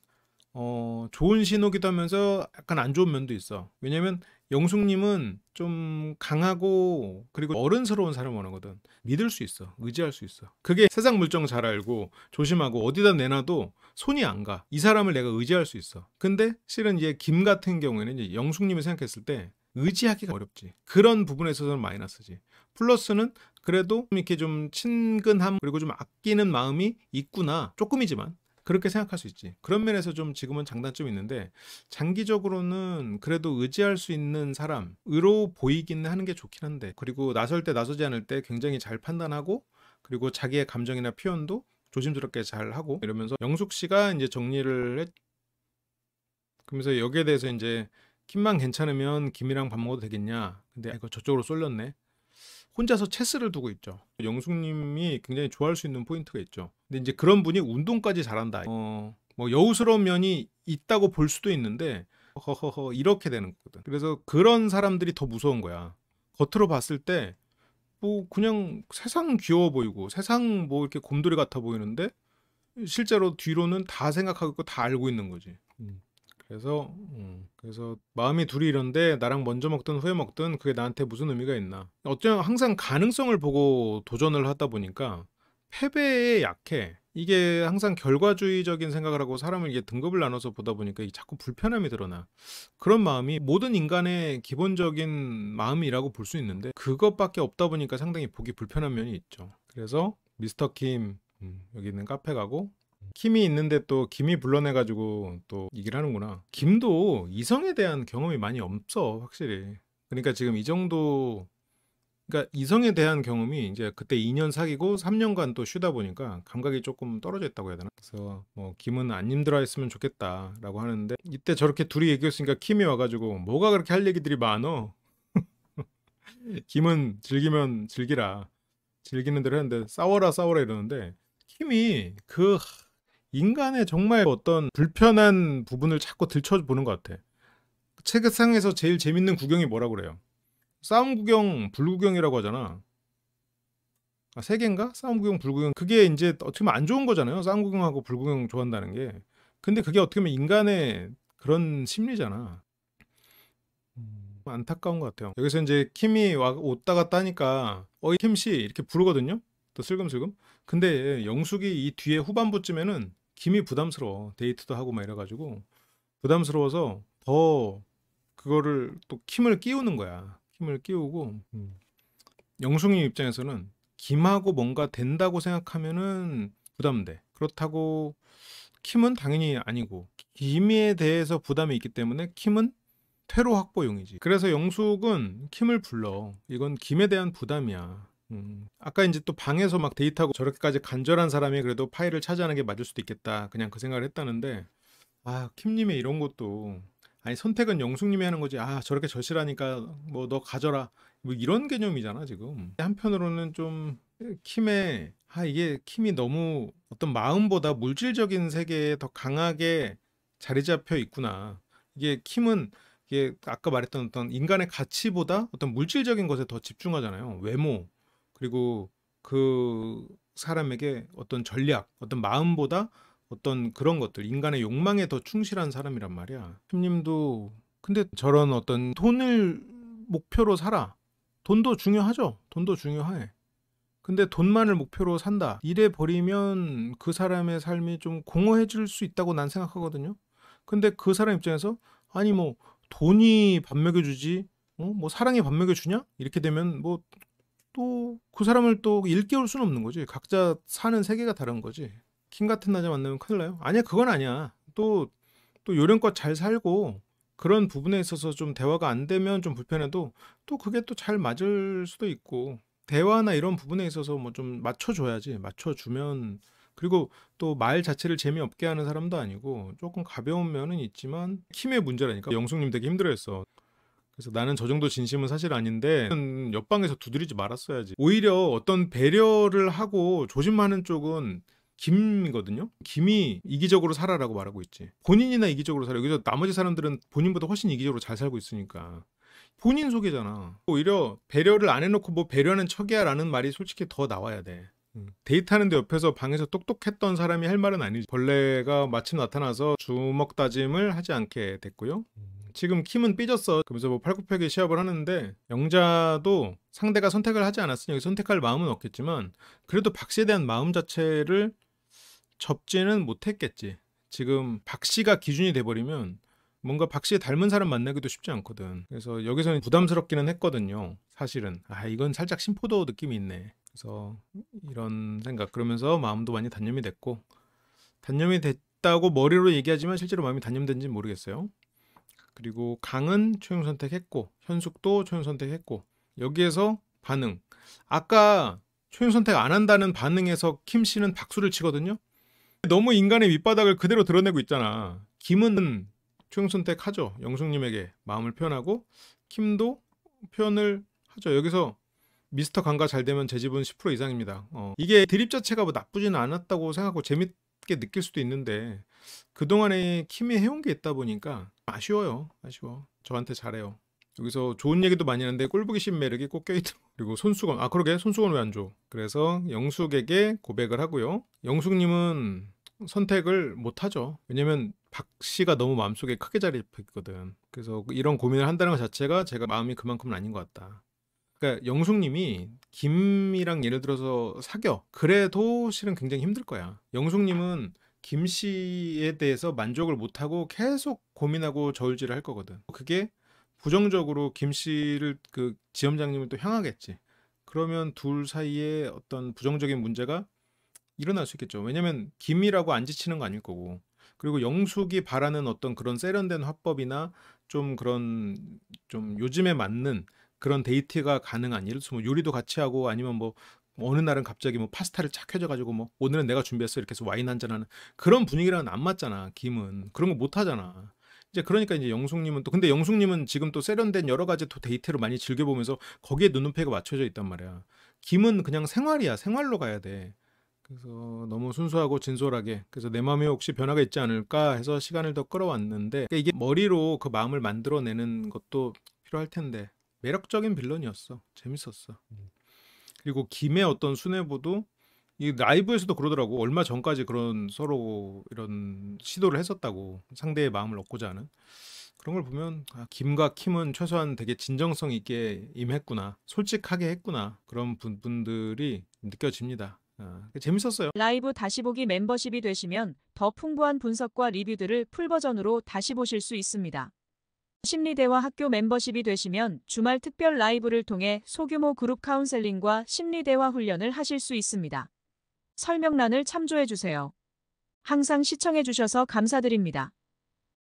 어, 좋은 신호기도 하면서 약간 안 좋은 면도 있어. 왜냐면 영숙님은 좀 강하고 그리고 어른스러운 사람 을 원하거든. 믿을 수 있어. 의지할 수 있어. 그게 세상 물정 잘 알고 조심하고 어디다 내놔도 손이 안 가. 이 사람을 내가 의지할 수 있어. 근데 실은 이제 김 같은 경우에는 영숙님을 생각했을 때 의지하기가 어렵지. 그런 부분에 있어서는 마이너스지. 플러스는 그래도 이렇게 좀 친근함 그리고 좀 아끼는 마음이 있구나. 조금이지만 그렇게 생각할 수 있지. 그런 면에서 좀 지금은 장단점이 있는데 장기적으로는 그래도 의지할 수 있는 사람으로 보이기는 하는 게 좋긴 한데 그리고 나설 때 나서지 않을 때 굉장히 잘 판단하고 그리고 자기의 감정이나 표현도 조심스럽게 잘 하고 이러면서 영숙 씨가 이제 정리를 했 그러면서 여기에 대해서 이제 킴만 괜찮으면 김이랑 밥 먹어도 되겠냐 근데 이거 저쪽으로 쏠렸네 혼자서 체스를 두고 있죠. 영숙님이 굉장히 좋아할 수 있는 포인트가 있죠. 근데 이제 그런 분이 운동까지 잘한다. 어, 뭐 여우스러운 면이 있다고 볼 수도 있는데 허허허 이렇게 되는 거거든. 그래서 그런 사람들이 더 무서운 거야. 겉으로 봤을 때 뭐 그냥 세상 귀여워 보이고 세상 뭐 이렇게 곰돌이 같아 보이는데 실제로 뒤로는 다 생각하고 있고 다 알고 있는 거지. 음. 그래서 음, 그래서 마음이 둘이 이런데 나랑 먼저 먹든 후에 먹든 그게 나한테 무슨 의미가 있나? 어쩌면 항상 가능성을 보고 도전을 하다 보니까 패배에 약해. 이게 항상 결과주의적인 생각을 하고 사람을 이게 등급을 나눠서 보다 보니까 자꾸 불편함이 드러나. 그런 마음이 모든 인간의 기본적인 마음이라고 볼 수 있는데 그것밖에 없다 보니까 상당히 보기 불편한 면이 있죠. 그래서 미스터 킴 음, 여기 있는 카페 가고 김이 있는데 또 김이 불러내가지고 또 얘기를 하는구나. 김도 이성에 대한 경험이 많이 없어 확실히. 그러니까 지금 이 정도 그러니까 이성에 대한 경험이 이제 그때 2년 사귀고 3년간 또 쉬다 보니까 감각이 조금 떨어져 있다고 해야 되나? 그래서 뭐 김은 안 힘들어했으면 좋겠다라고 하는데 이때 저렇게 둘이 얘기했으니까 김이 와가지고 뭐가 그렇게 할 얘기들이 많어? (laughs) 김은 즐기면 즐기라 즐기는 대로 했는데 싸워라 싸워라 이러는데 김이 그 인간의 정말 어떤 불편한 부분을 자꾸 들춰보는 것 같아. 책상에서 제일 재밌는 구경이 뭐라 그래요? 싸움 구경, 불구경이라고 하잖아. 아, 세 개인가? 싸움 구경, 불구경. 그게 이제 어떻게 보면 안 좋은 거잖아요. 싸움 구경하고 불구경 좋아한다는 게. 근데 그게 어떻게 보면 인간의 그런 심리잖아. 음, 안타까운 것 같아요. 여기서 이제 킴이 왔다 갔다 하니까 어이 킴씨 이렇게 부르거든요. 또 슬금슬금. 근데 영숙이 이 뒤에 후반부쯤에는 김이 부담스러워 데이트도 하고 막 이래가지고 부담스러워서 더 그거를 또 킴을 끼우는 거야 킴을 끼우고 음. 영숙이 입장에서는 김하고 뭔가 된다고 생각하면은 부담돼 그렇다고 킴은 당연히 아니고 김에 대해서 부담이 있기 때문에 킴은 퇴로 확보용이지 그래서 영숙은 킴을 불러 이건 김에 대한 부담이야 음, 아까 이제 또 방에서 막 데이트하고 저렇게까지 간절한 사람이 그래도 파일을 차지하는 게 맞을 수도 있겠다. 그냥 그 생각을 했다는데 아 킴님의 이런 것도 아니 선택은 영숙님이 하는 거지. 아 저렇게 절실하니까 뭐 너 가져라. 뭐 이런 개념이잖아 지금. 한편으로는 좀 킴의 아 이게 킴이 너무 어떤 마음보다 물질적인 세계에 더 강하게 자리 잡혀 있구나. 이게 킴은 이게 아까 말했던 어떤 인간의 가치보다 어떤 물질적인 것에 더 집중하잖아요. 외모, 그리고 그 사람에게 어떤 전략, 어떤 마음보다 어떤 그런 것들, 인간의 욕망에 더 충실한 사람이란 말이야. 팀님도 근데 저런 어떤 돈을 목표로 살아. 돈도 중요하죠. 돈도 중요해. 근데 돈만을 목표로 산다. 이래 버리면 그 사람의 삶이 좀 공허해질 수 있다고 난 생각하거든요. 근데 그 사람 입장에서 아니 뭐 돈이 밥 먹여주지 어? 뭐 사랑이 밥 먹여주냐 이렇게 되면 뭐 또그 사람을 또 일깨울 수는 없는 거지. 각자 사는 세계가 다른 거지. 킹 같은 남자 만나면 큰일 나요. 아니야 그건 아니야. 또 또 요령껏 잘 살고 그런 부분에 있어서 좀 대화가 안 되면 좀 불편해도 또 그게 또 잘 맞을 수도 있고 대화나 이런 부분에 있어서 뭐 좀 맞춰줘야지 맞춰주면 그리고 또 말 자체를 재미없게 하는 사람도 아니고 조금 가벼운 면은 있지만 힘의 문제라니까 영숙님 되게 힘들어했어 그래서 나는 저 정도 진심은 사실 아닌데 옆방에서 두드리지 말았어야지. 오히려 어떤 배려를 하고 조심하는 쪽은 김이거든요. 김이 이기적으로 살아라고 말하고 있지. 본인이나 이기적으로 살아. 여기서 나머지 사람들은 본인보다 훨씬 이기적으로 잘 살고 있으니까. 본인 소개잖아. 오히려 배려를 안 해놓고 뭐 배려하는 척이야라는 말이 솔직히 더 나와야 돼. 음. 데이트하는데 옆에서 방에서 똑똑했던 사람이 할 말은 아니지. 벌레가 마침 나타나서 주먹 다짐을 하지 않게 됐고요. 음. 지금 킴은 삐졌어. 그러면서 뭐 팔굽혀기 시합을 하는데 영자도 상대가 선택을 하지 않았으니 선택할 마음은 없겠지만 그래도 박씨에 대한 마음 자체를 접지는 못했겠지. 지금 박씨가 기준이 돼버리면 뭔가 박씨에 닮은 사람 만나기도 쉽지 않거든. 그래서 여기서는 부담스럽기는 했거든요. 사실은 아 이건 살짝 심포도 느낌이 있네. 그래서 이런 생각 그러면서 마음도 많이 단념이 됐고 단념이 됐다고 머리로 얘기하지만 실제로 마음이 단념된지는 모르겠어요. 그리고 강은 초용 선택했고 현숙도 초용 선택했고 여기에서 반응 아까 초용 선택 안 한다는 반응에서 김 씨는 박수를 치거든요. 너무 인간의 밑바닥을 그대로 드러내고 있잖아. 김은 초용 선택하죠. 영숙님에게 마음을 표현하고 킴도 표현을 하죠. 여기서 미스터 강가 잘 되면 제 집은 10% 이상입니다. 어, 이게 드립 자체가 뭐 나쁘지는 않았다고 생각하고 재밌게 느낄 수도 있는데 그동안에 킴이 해온 게 있다 보니까 아쉬워요. 아쉬워. 저한테 잘해요. 여기서 좋은 얘기도 많이 하는데 꼴보기 신 매력이 꼭껴있더라 (laughs) 그리고 손수건 아 그러게 손수건 왜 안 줘? 그래서 영숙에게 고백을 하고요. 영숙님은 선택을 못하죠. 왜냐면 박 씨가 너무 마음속에 크게 자리 잡혔거든. 그래서 이런 고민을 한다는 것 자체가 제가 마음이 그만큼은 아닌 것 같다. 그러니까 영숙님이 김이랑 예를 들어서 사겨 그래도 실은 굉장히 힘들 거야. 영숙님은 김 씨에 대해서 만족을 못하고 계속 고민하고 저울질을 할 거거든. 그게 부정적으로 김 씨를 그 지점장님을 또 향하겠지. 그러면 둘 사이에 어떤 부정적인 문제가 일어날 수 있겠죠. 왜냐면 김이라고 안 지치는 거 아닐 거고. 그리고 영숙이 바라는 어떤 그런 세련된 화법이나 좀 그런 좀 요즘에 맞는 그런 데이트가 가능한 예를 들어서 뭐 요리도 같이 하고 아니면 뭐뭐 어느 날은 갑자기 뭐 파스타를 착 해줘가지고 뭐 오늘은 내가 준비했어 이렇게 해서 와인 한잔 하는 그런 분위기랑은 안 맞잖아 김은 그런 거 못 하잖아 이제 그러니까 이제 영숙님은 또 근데 영숙님은 지금 또 세련된 여러 가지 또 데이트를 많이 즐겨보면서 거기에 눈높이가 맞춰져 있단 말이야 김은 그냥 생활이야 생활로 가야 돼 그래서 너무 순수하고 진솔하게 그래서 내 마음에 혹시 변화가 있지 않을까 해서 시간을 더 끌어왔는데 그러니까 이게 머리로 그 마음을 만들어내는 것도 필요할 텐데 매력적인 빌런이었어 재밌었어. 음. 그리고 김의 어떤 수뇌부도 이 라이브에서도 그러더라고 얼마 전까지 그런 서로 이런 시도를 했었다고 상대의 마음을 얻고자 하는 그런 걸 보면 아, 김과 킴은 최소한 되게 진정성 있게 임했구나 솔직하게 했구나 그런 분, 들이 느껴집니다 아, 재밌었어요 라이브 다시 보기 멤버십이 되시면 더 풍부한 분석과 리뷰들을 풀버전으로 다시 보실 수 있습니다 심리대와 학교 멤버십이 되시면 주말 특별 라이브를 통해 소규모 그룹 카운셀링과 심리대화 훈련을 하실 수 있습니다. 설명란을 참조해주세요. 항상 시청해주셔서 감사드립니다.